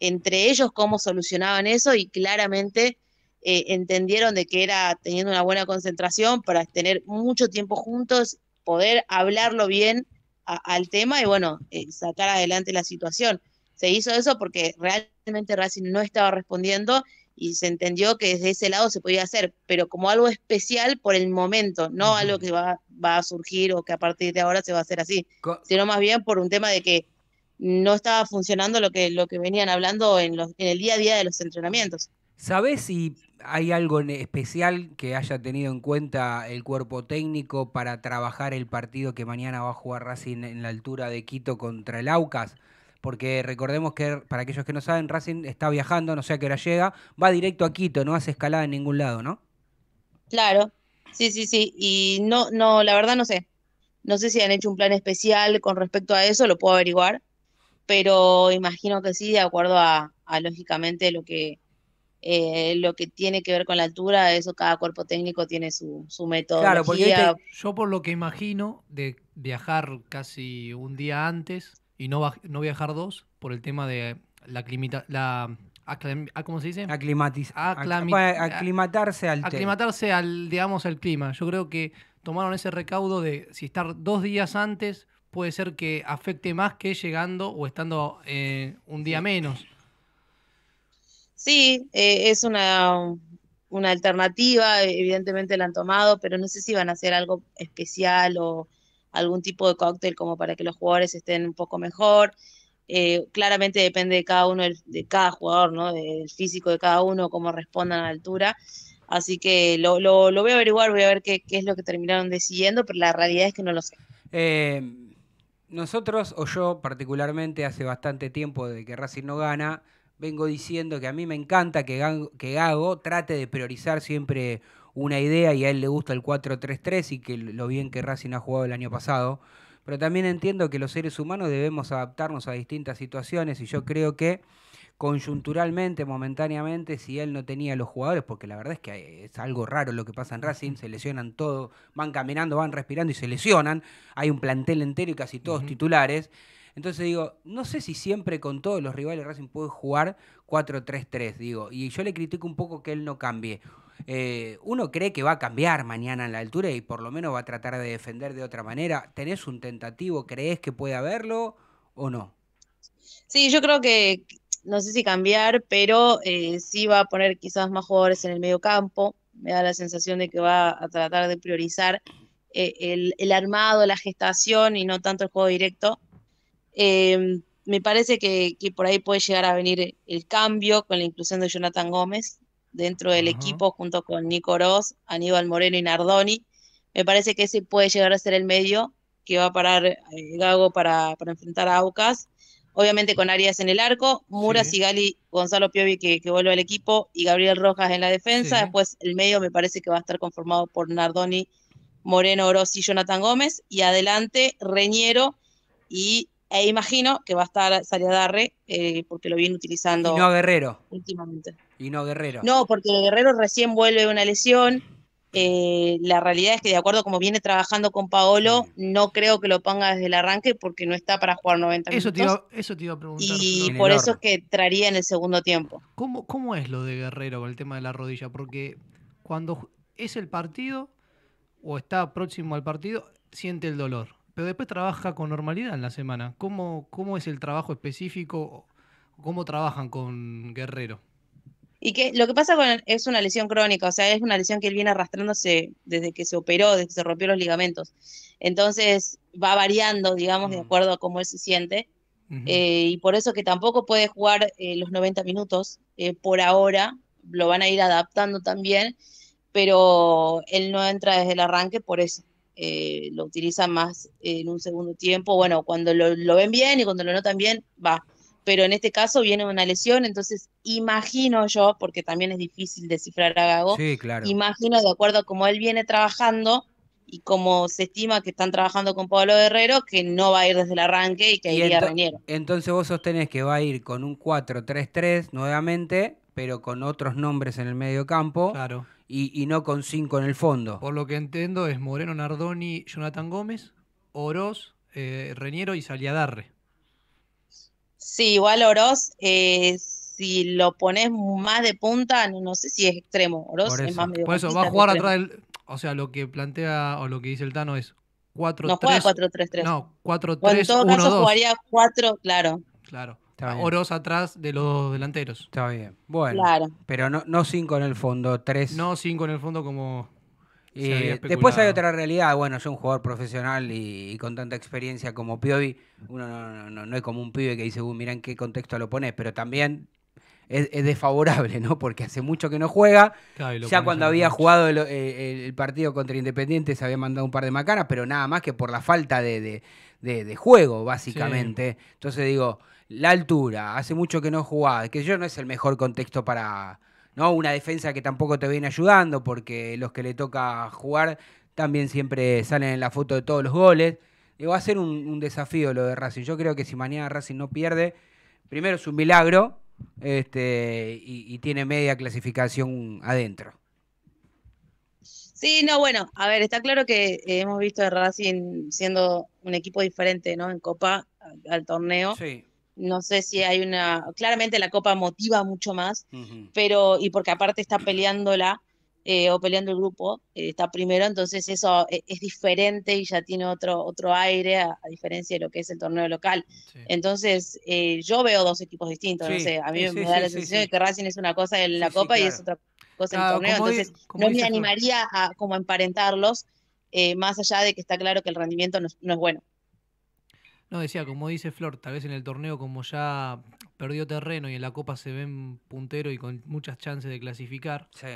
entre ellos cómo solucionaban eso y claramente eh, entendieron de que era teniendo una buena concentración para tener mucho tiempo juntos, poder hablarlo bien al tema y bueno, eh, sacar adelante la situación. Se hizo eso porque realmente Racing no estaba respondiendo y se entendió que desde ese lado se podía hacer, pero como algo especial por el momento, no algo que va, a surgir o que a partir de ahora se va a hacer así, sino más bien por un tema de que no estaba funcionando lo que, lo que venían hablando en, los, en el día a día de los entrenamientos. ¿Sabes si hay algo especial que haya tenido en cuenta el cuerpo técnico para trabajar el partido que mañana va a jugar Racing en la altura de Quito contra el Aucas? porque recordemos que para aquellos que no saben, Racing está viajando, no sé a qué hora llega, va directo a Quito, no hace escalada en ningún lado, ¿no? Claro, sí, sí, sí, y no, no, la verdad no sé, no sé si han hecho un plan especial con respecto a eso, lo puedo averiguar, pero imagino que sí, de acuerdo a, lógicamente lo que, eh, lo que tiene que ver con la altura, eso cada cuerpo técnico tiene su, método. Claro, porque yo por lo que imagino de viajar casi un día antes, y no, no viajar dos por el tema de la, climita, ah, ¿Cómo se dice? aclimatarse al Aclimatarse al, digamos, al clima. Yo creo que tomaron ese recaudo de si estar dos días antes puede ser que afecte más que llegando o estando eh, un día menos. Sí, eh, es una, una alternativa, evidentemente la han tomado, pero no sé si van a hacer algo especial o algún tipo de cóctel como para que los jugadores estén un poco mejor. Eh, claramente depende de cada uno, de cada jugador, ¿no? Del físico de cada uno, cómo respondan a la altura. Así que lo, lo, lo voy a averiguar, voy a ver qué, es lo que terminaron decidiendo, pero la realidad es que no lo sé. Eh, nosotros, o yo particularmente, hace bastante tiempo de que Racing no gana, vengo diciendo que a mí me encanta que que Gago trate de priorizar siempre una idea y a él le gusta el 4-3-3 y que lo bien que Racing ha jugado el año pasado. Pero también entiendo que los seres humanos debemos adaptarnos a distintas situaciones y yo creo que coyunturalmente, momentáneamente, si él no tenía los jugadores, porque la verdad es que eh, es algo raro lo que pasa en Racing, se lesionan todo van caminando, van respirando y se lesionan, hay un plantel entero y casi todos titulares. Entonces digo, no sé si siempre con todos los rivales Racing puede jugar 4-3-3, digo, y yo le critico un poco que él no cambie. Eh, uno cree que va a cambiar mañana en la altura y por lo menos va a tratar de defender de otra manera. ¿Tenés un tentativo? ¿Crees que puede haberlo o no? Sí, yo creo que no sé si cambiar, pero eh, sí va a poner quizás más jugadores en el medio campo. Me da la sensación de que va a tratar de priorizar eh, el, armado, la gestación y no tanto el juego directo. Em, me parece que, por ahí puede llegar a venir el cambio con la inclusión de Jonathan Gómez dentro del equipo junto con Nico Oroz, Aníbal Moreno y Nardoni. Me parece que ese puede llegar a ser el medio que va a parar eh, Gago para, para enfrentar a Aucas. Obviamente con Arias en el arco, Muras y Sigali, Gonzalo Piovi que, vuelve al equipo y Gabriel Rojas en la defensa. Después el medio me parece que va a estar conformado por Nardoni, Moreno Oroz y Jonathan Gómez. Y adelante Reñero y e imagino que va a estar Saliadarre, eh, porque lo viene utilizando. Guerrero. Últimamente. Y no Guerrero. No, porque Guerrero recién vuelve de una lesión. Eh, la realidad es que de acuerdo como viene trabajando con Paolo, no creo que lo ponga desde el arranque porque no está para jugar 90 eso minutos. eso te iba a preguntar. Y por eso es que traería en el segundo tiempo. ¿Cómo, ¿Cómo es lo de Guerrero con el tema de la rodilla? Porque cuando es el partido o está próximo al partido, siente el dolor. Pero después trabaja con normalidad en la semana. ¿Cómo, cómo es el trabajo específico? ¿Cómo trabajan con Guerrero? Y que lo que pasa con que es una lesión crónica, o sea, es una lesión que él viene arrastrándose desde que se operó, desde que se rompió los ligamentos. Entonces va variando, digamos, de mm. acuerdo a cómo él se siente. Eh, y por eso que tampoco puede jugar eh, los 90 minutos eh, por ahora, lo van a ir adaptando también, pero él no entra desde el arranque por eso. lo utiliza más en un segundo tiempo, bueno, cuando lo, lo ven bien y cuando lo notan bien, va pero en este caso viene una lesión, entonces imagino yo, porque también es difícil descifrar a Gago, claro. imagino de acuerdo a cómo él viene trabajando y como se estima que están trabajando con Pablo Guerrero, que no va a ir desde el arranque y que iría Reñero. Entonces vos sostenés que va a ir con un 4-3-3 nuevamente, pero con otros nombres en el medio campo. Claro. Y, y, no con cinco en el fondo. Por lo que entiendo es Moreno, Nardoni, Jonathan Gómez, Oroz, eh, Reñero y Saliadarre. Sí, igual Oroz, eh, si lo pones más de punta, no, sé si es extremo. Oroz por eso, es más medio Por eso va a jugar atrás del. O sea, lo que plantea o lo que dice el Tano es 4-3. No juega 4-3-3. No, 4-3. Bueno, en todo caso jugaría 4, claro. Claro. Oros atrás de los delanteros. Está bien. Bueno. Claro. Pero no 5 en el fondo, 3. No 5 en el fondo como eh, después hay otra realidad, bueno, yo un jugador profesional y, con tanta experiencia como Piovi, uno no, no, no, no, es como un pibe que dice, uh, mirá en qué contexto lo pones, pero también es, desfavorable, ¿no? Porque hace mucho que no juega, ya cuando había jugado el, partido contra Independiente se había mandado un par de macanas, pero nada más que por la falta de, juego, básicamente. Entonces digo, la altura, hace mucho que no jugaba, que yo no es el mejor contexto para ¿no? Una defensa que tampoco te viene ayudando porque los que le toca jugar también siempre salen en la foto de todos los goles. Y va a ser un, desafío lo de Racing. Yo creo que si mañana Racing no pierde, primero es un milagro este, y, tiene media clasificación adentro. Sí, no, bueno, a ver, está claro que eh, hemos visto a Racing siendo un equipo diferente, ¿no? En Copa al, al torneo. Sí no sé si hay una, claramente la Copa motiva mucho más, pero, y porque aparte está peleándola eh, o peleando el grupo, eh, está primero, entonces eso eh, es, diferente y ya tiene otro, otro aire a, diferencia de lo que es el torneo local. Entonces eh, yo veo dos equipos distintos, no sé, a mí me da la sensación de que Racing es una cosa en la Copa y es otra cosa en el torneo, entonces no me animaría a como emparentarlos, más allá de que está claro que el rendimiento no es bueno. No, decía, como dice Flor, tal vez en el torneo como ya perdió terreno y en la Copa se ven puntero y con muchas chances de clasificar, sí.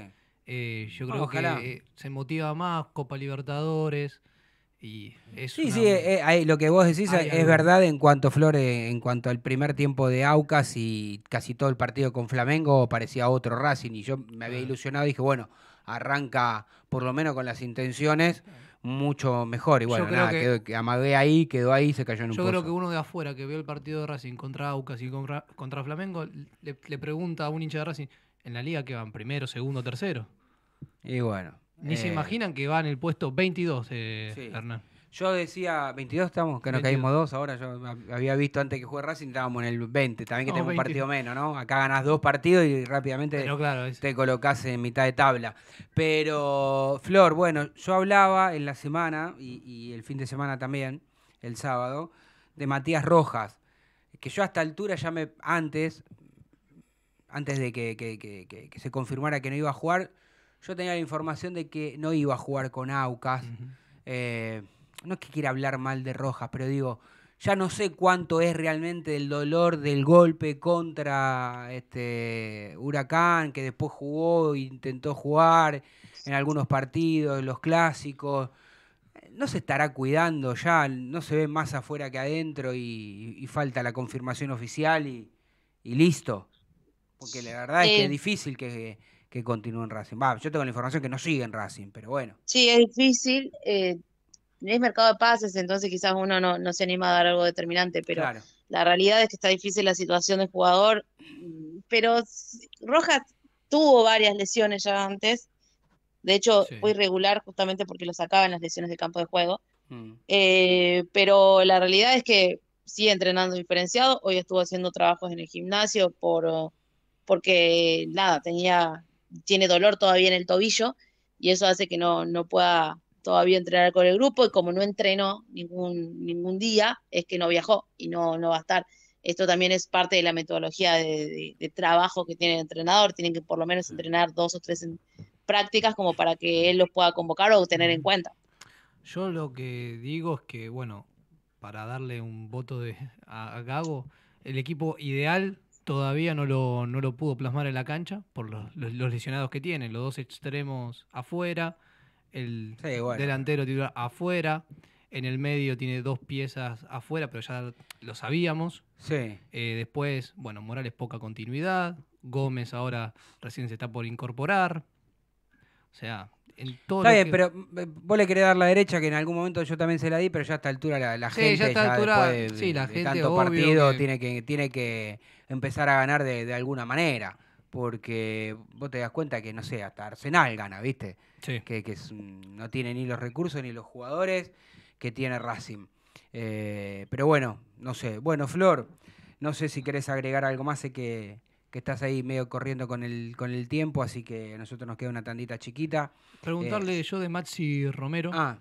Eh, yo ah, creo que se motiva más, Copa Libertadores. Y sí, sí, eh, eh lo que vos decís es verdad en cuanto Flor, eh, en cuanto al primer tiempo de Aucas y casi todo el partido con Flamengo parecía otro Racing y yo me había ilusionado y dije, bueno, arranca por lo menos con las intenciones mucho mejor. igual que, quedó, ahí, quedó ahí, se cayó en un Yo creo que uno de afuera que vio el partido de Racing contra Aucas y contra, Flamengo le, pregunta a un hincha de Racing: ¿en la liga que van? ¿Primero, segundo, tercero? Y bueno. Ni se eh, imaginan que van en el puesto 22, eh, Hernán. Yo decía, 22 estamos, que nos caímos dos ahora. Yo había visto antes que jugué Racing, estábamos en el 20. También que tenemos un partido menos, ¿no? Acá ganas dos partidos y rápidamente te colocas en mitad de tabla. Pero, Flor, bueno, yo hablaba en la semana y, el fin de semana también, el sábado, de Matías Rojas. Que yo hasta altura ya me. Antes, antes de que, se confirmara que no iba a jugar, yo tenía la información de que no iba a jugar con Aucas no es que quiera hablar mal de Rojas, pero digo, ya no sé cuánto es realmente el dolor del golpe contra este Huracán, que después jugó, intentó jugar en algunos partidos, los clásicos. No se estará cuidando ya, no se ve más afuera que adentro y, falta la confirmación oficial y, listo. Porque la verdad es que es difícil que, que continúe en Racing. yo tengo la información que no sigue en Racing, pero bueno. Sí, es difícil. Eh, es mercado de pases, entonces quizás uno no, se anima a dar algo determinante, pero la realidad es que está difícil la situación del jugador. Pero Rojas tuvo varias lesiones ya antes, de hecho fue irregular justamente porque lo sacaban las lesiones del campo de juego. Mm. Eh, pero la realidad es que sigue entrenando diferenciado, hoy estuvo haciendo trabajos en el gimnasio por porque nada, tenía, tiene dolor todavía en el tobillo y eso hace que no, no pueda todavía entrenar con el grupo y como no entrenó ningún, ningún día, es que no viajó y no, no va a estar. Esto también es parte de la metodología de, trabajo que tiene el entrenador. Tienen que por lo menos mm. entrenar dos o tres prácticas como para que él los pueda convocar o tener en mm. cuenta. Yo lo que digo es que, bueno, para darle un voto de, a, Gago, el equipo ideal todavía no lo, no lo pudo plasmar en la cancha por los, lesionados que tiene, los dos extremos afuera el delantero titular afuera. En el medio tiene dos piezas afuera, pero ya lo sabíamos. Eh, después, bueno, Morales poca continuidad. Gómez ahora recién se está por incorporar. O sea, en todo. Está pero eh, vos le querés dar la derecha, que en algún momento yo también se la di, pero ya a esta altura la, gente. Ya está de, la Tanto partido Tiene, que, tiene que empezar a ganar de alguna manera porque vos te das cuenta que, no sé, hasta Arsenal gana, ¿viste? Sí. Que, que no tiene ni los recursos ni los jugadores que tiene Racing. Eh, pero bueno, no sé. Bueno, Flor, no sé si querés agregar algo más, sé que, estás ahí medio corriendo con el, tiempo, así que a nosotros nos queda una tandita chiquita. Preguntarle eh, yo de Maxi Romero. Ah,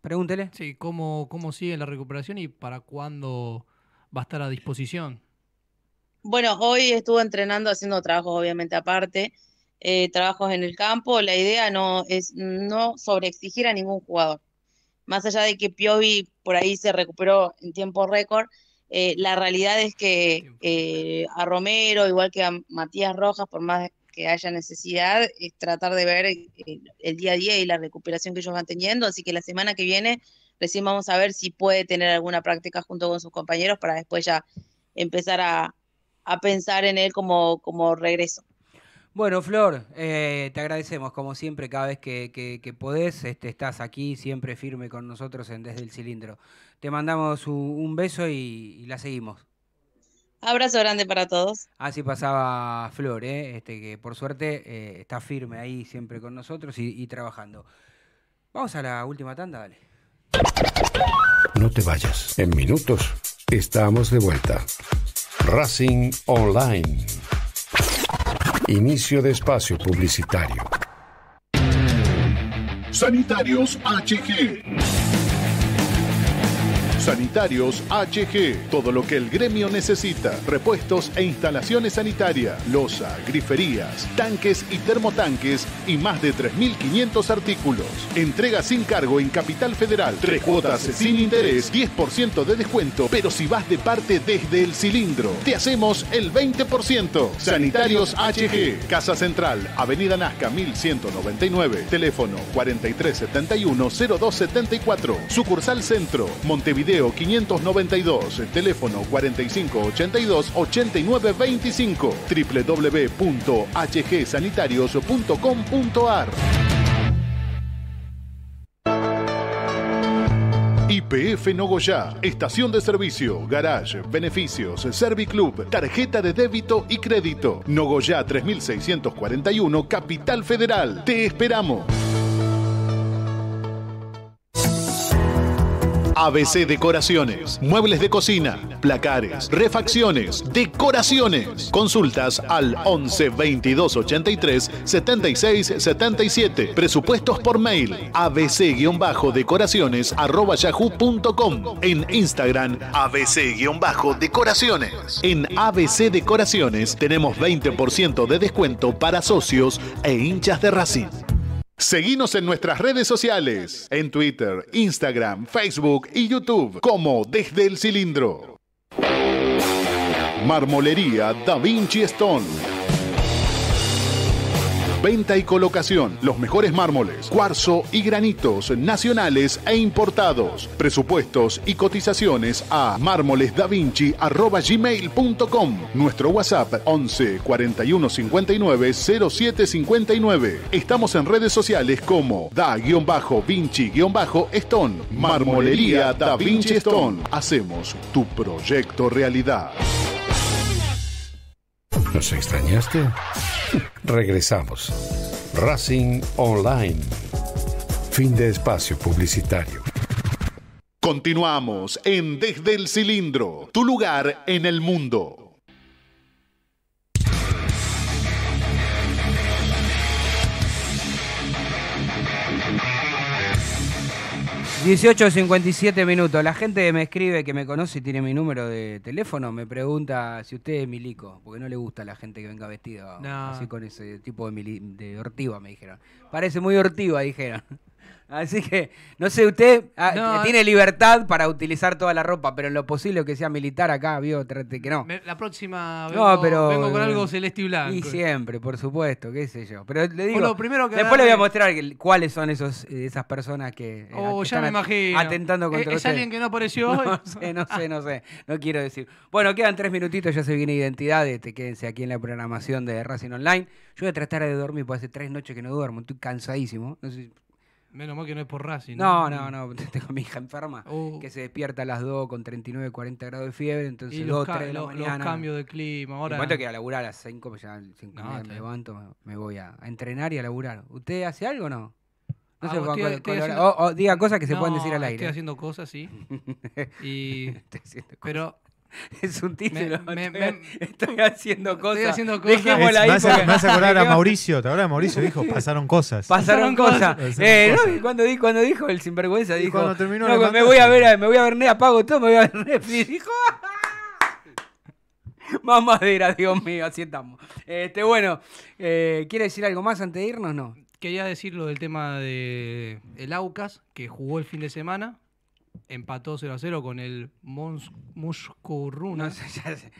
pregúntele. Sí, ¿cómo, cómo sigue la recuperación y para cuándo va a estar a disposición? Bueno, hoy estuve entrenando, haciendo trabajos obviamente aparte, eh, trabajos en el campo. La idea no es no sobreexigir a ningún jugador. Más allá de que Piovi por ahí se recuperó en tiempo récord, eh, la realidad es que eh, a Romero, igual que a Matías Rojas, por más que haya necesidad, es tratar de ver el día a día y la recuperación que ellos van teniendo. Así que la semana que viene recién vamos a ver si puede tener alguna práctica junto con sus compañeros para después ya empezar a, a pensar en él como, como regreso. Bueno, Flor, eh, te agradecemos como siempre cada vez que, podés, este, estás aquí siempre firme con nosotros en Desde el Cilindro. Te mandamos un, beso y, la seguimos. Abrazo grande para todos. Así pasaba Flor, eh, este, que por suerte eh, está firme ahí siempre con nosotros y, y trabajando. Vamos a la última tanda, dale. No te vayas, en minutos estamos de vuelta. Racing Online. Inicio de espacio publicitario. Sanitarios HG. Sanitarios HG, todo lo que el gremio necesita, repuestos e instalaciones sanitarias, losa, griferías, tanques y termotanques y más de 3.500 artículos. Entrega sin cargo en Capital Federal, tres cuotas sin interés, 10% de descuento, pero si vas de parte desde el cilindro, te hacemos el 20%. Sanitarios HG, Casa Central, Avenida Nazca 1199, teléfono 4371-0274, sucursal Centro, Montevideo. 592, teléfono 4582-8925, www.hgsanitarios.com.ar. IPF Nogoyá, estación de servicio, garage, beneficios, Serviclub, tarjeta de débito y crédito. Nogoyá 3641, Capital Federal. Te esperamos. ABC Decoraciones. Muebles de cocina, placares, refacciones, decoraciones. Consultas al 11 22 83 76 77. Presupuestos por mail abc-decoraciones yahoo.com. En Instagram abc-decoraciones. En ABC Decoraciones tenemos 20% de descuento para socios e hinchas de Racing. Seguimos en nuestras redes sociales, en Twitter, Instagram, Facebook y YouTube, como Desde el Cilindro. Marmolería Da Vinci Stone venta y colocación, los mejores mármoles, cuarzo y granitos nacionales e importados. Presupuestos y cotizaciones a mármolesdavinci.com. Nuestro WhatsApp 11 41 59 07 59. Estamos en redes sociales como da-vinci-stone. Marmolería Da Vinci Stone. Hacemos tu proyecto realidad. ¿Nos extrañaste? Regresamos. Racing Online. Fin de espacio publicitario. Continuamos en Desde el Cilindro, tu lugar en el mundo. 18.57 minutos. La gente que me escribe que me conoce y tiene mi número de teléfono. Me pregunta si usted es milico, porque no le gusta a la gente que venga vestida así con ese tipo de, de ortiva, me dijeron. Parece muy ortiva, dijeron. Así que, no sé, usted ah, eh. tiene libertad para utilizar toda la ropa, pero en lo posible que sea militar acá, vio, que no. la próxima vengo, vengo con algo celeste y blanco. Y siempre, por supuesto, qué sé yo. Pero le digo, que después le voy a mostrar cuáles son esos, eh, esas personas que, oh, ya están atentando eh, contra usted. ¿Es alguien que no apareció No sé, no sé, no quiero decir. Bueno, quedan tres minutitos, ya se viene Identidad. Este, quédense aquí en la programación de Racing Online. Yo voy a tratar de dormir, porque hace tres noches que no duermo, estoy cansadísimo. No sé, Menos mal que no es por Racing. No, no, no. no. Tengo a mi hija enferma uh. que se despierta a las 2 con 39, 40 grados de fiebre. Entonces, 2, los, 3 de la mañana. Los cambios de clima. Ahora. Me que a laburar a las 5, pues ya 5 no, me levanto, me voy a, entrenar y a laburar. ¿Usted hace algo o no? No ah, se estoy, haciendo... o, diga cosas que se no, decir al aire. Estoy haciendo cosas, sí. y... estoy haciendo cosas. Pero Es un título. estoy, haciendo cosas. haciendo cosas. a Mauricio. ¿Te de Mauricio dijo, pasaron cosas. Pasaron cosas. Eh, cuando, dijo el sinvergüenza, dijo. me, voy a ver, me voy a ver Nea, apago todo, me voy a ver Me Dijo, ah". más madera, Dios mío, así estamos. Este, bueno, eh, ¿quiere decir algo más antes de irnos? No. Quería decir lo del tema de el Aucas, que jugó el fin de semana empató 0 a 0 con el Muscurruna. No se,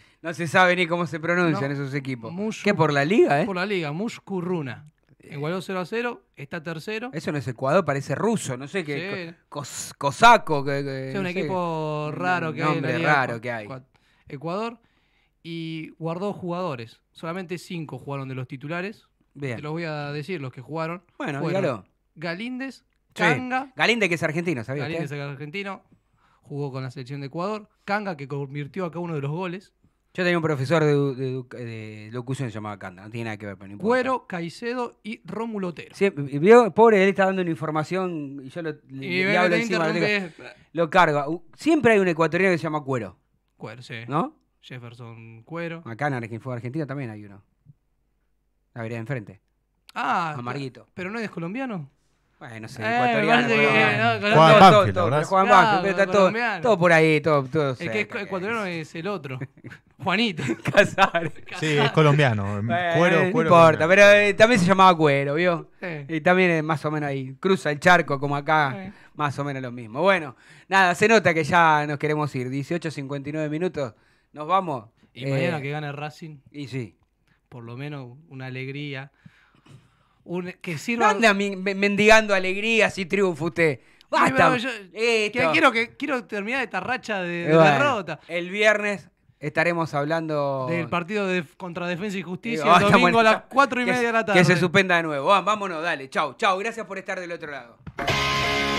no sabe ni cómo se pronuncian esos equipos. que por la liga, eh? Por la liga, Muscurruna. Igualó 0 a 0, está tercero. Eso no es Ecuador, parece ruso, no sé qué. cosaco. Que, es un equipo raro que hay. raro que hay. Ecuador. Y guardó jugadores. Solamente cinco jugaron de los titulares. Te los voy a decir, los que jugaron. Bueno, claro. Galíndez, Canga. Galinde, que es argentino, ¿sabía? Galinde es argentino. Jugó con la selección de Ecuador. Canga, que convirtió acá uno de los goles. Yo tenía un profesor de, de, locución que se llamaba Canga no tiene nada que ver, con ningún. Cuero, Caicedo y Rómulo Otero. pobre, él está dando una información y yo lo, le, hablo encima. Lo, lo Siempre hay un ecuatoriano que se llama Cuero. Cuero, sí. ¿No? Jefferson Cuero. Acá en fue Argentina también hay uno. La vería de enfrente. Ah. Amarguito. pero no es colombiano. Bueno, sí, eh, ecuatoriano. Juan todo, por ahí, todo. todo el que es ecuatoriano es el otro. Juanito. Sí, es colombiano. cuero, No importa, pero eh, también se llamaba cuero, ¿vio? Y también es más o menos ahí. Cruza el charco, como acá, más o menos lo mismo. Bueno, nada, se nota que ya nos queremos ir. 18.59 minutos, nos vamos. Y mañana eh, que gane Racing. Y sí. Por lo menos una alegría un, que No anda mendigando alegrías y triunfo usted. quiero, quiero terminar esta racha de, derrota. El viernes estaremos hablando del partido de contra Defensa y Justicia el eh, domingo a las 4 y media de la tarde. Que se suspenda de nuevo. Vámonos, dale. Chau, chau. Gracias por estar del otro lado.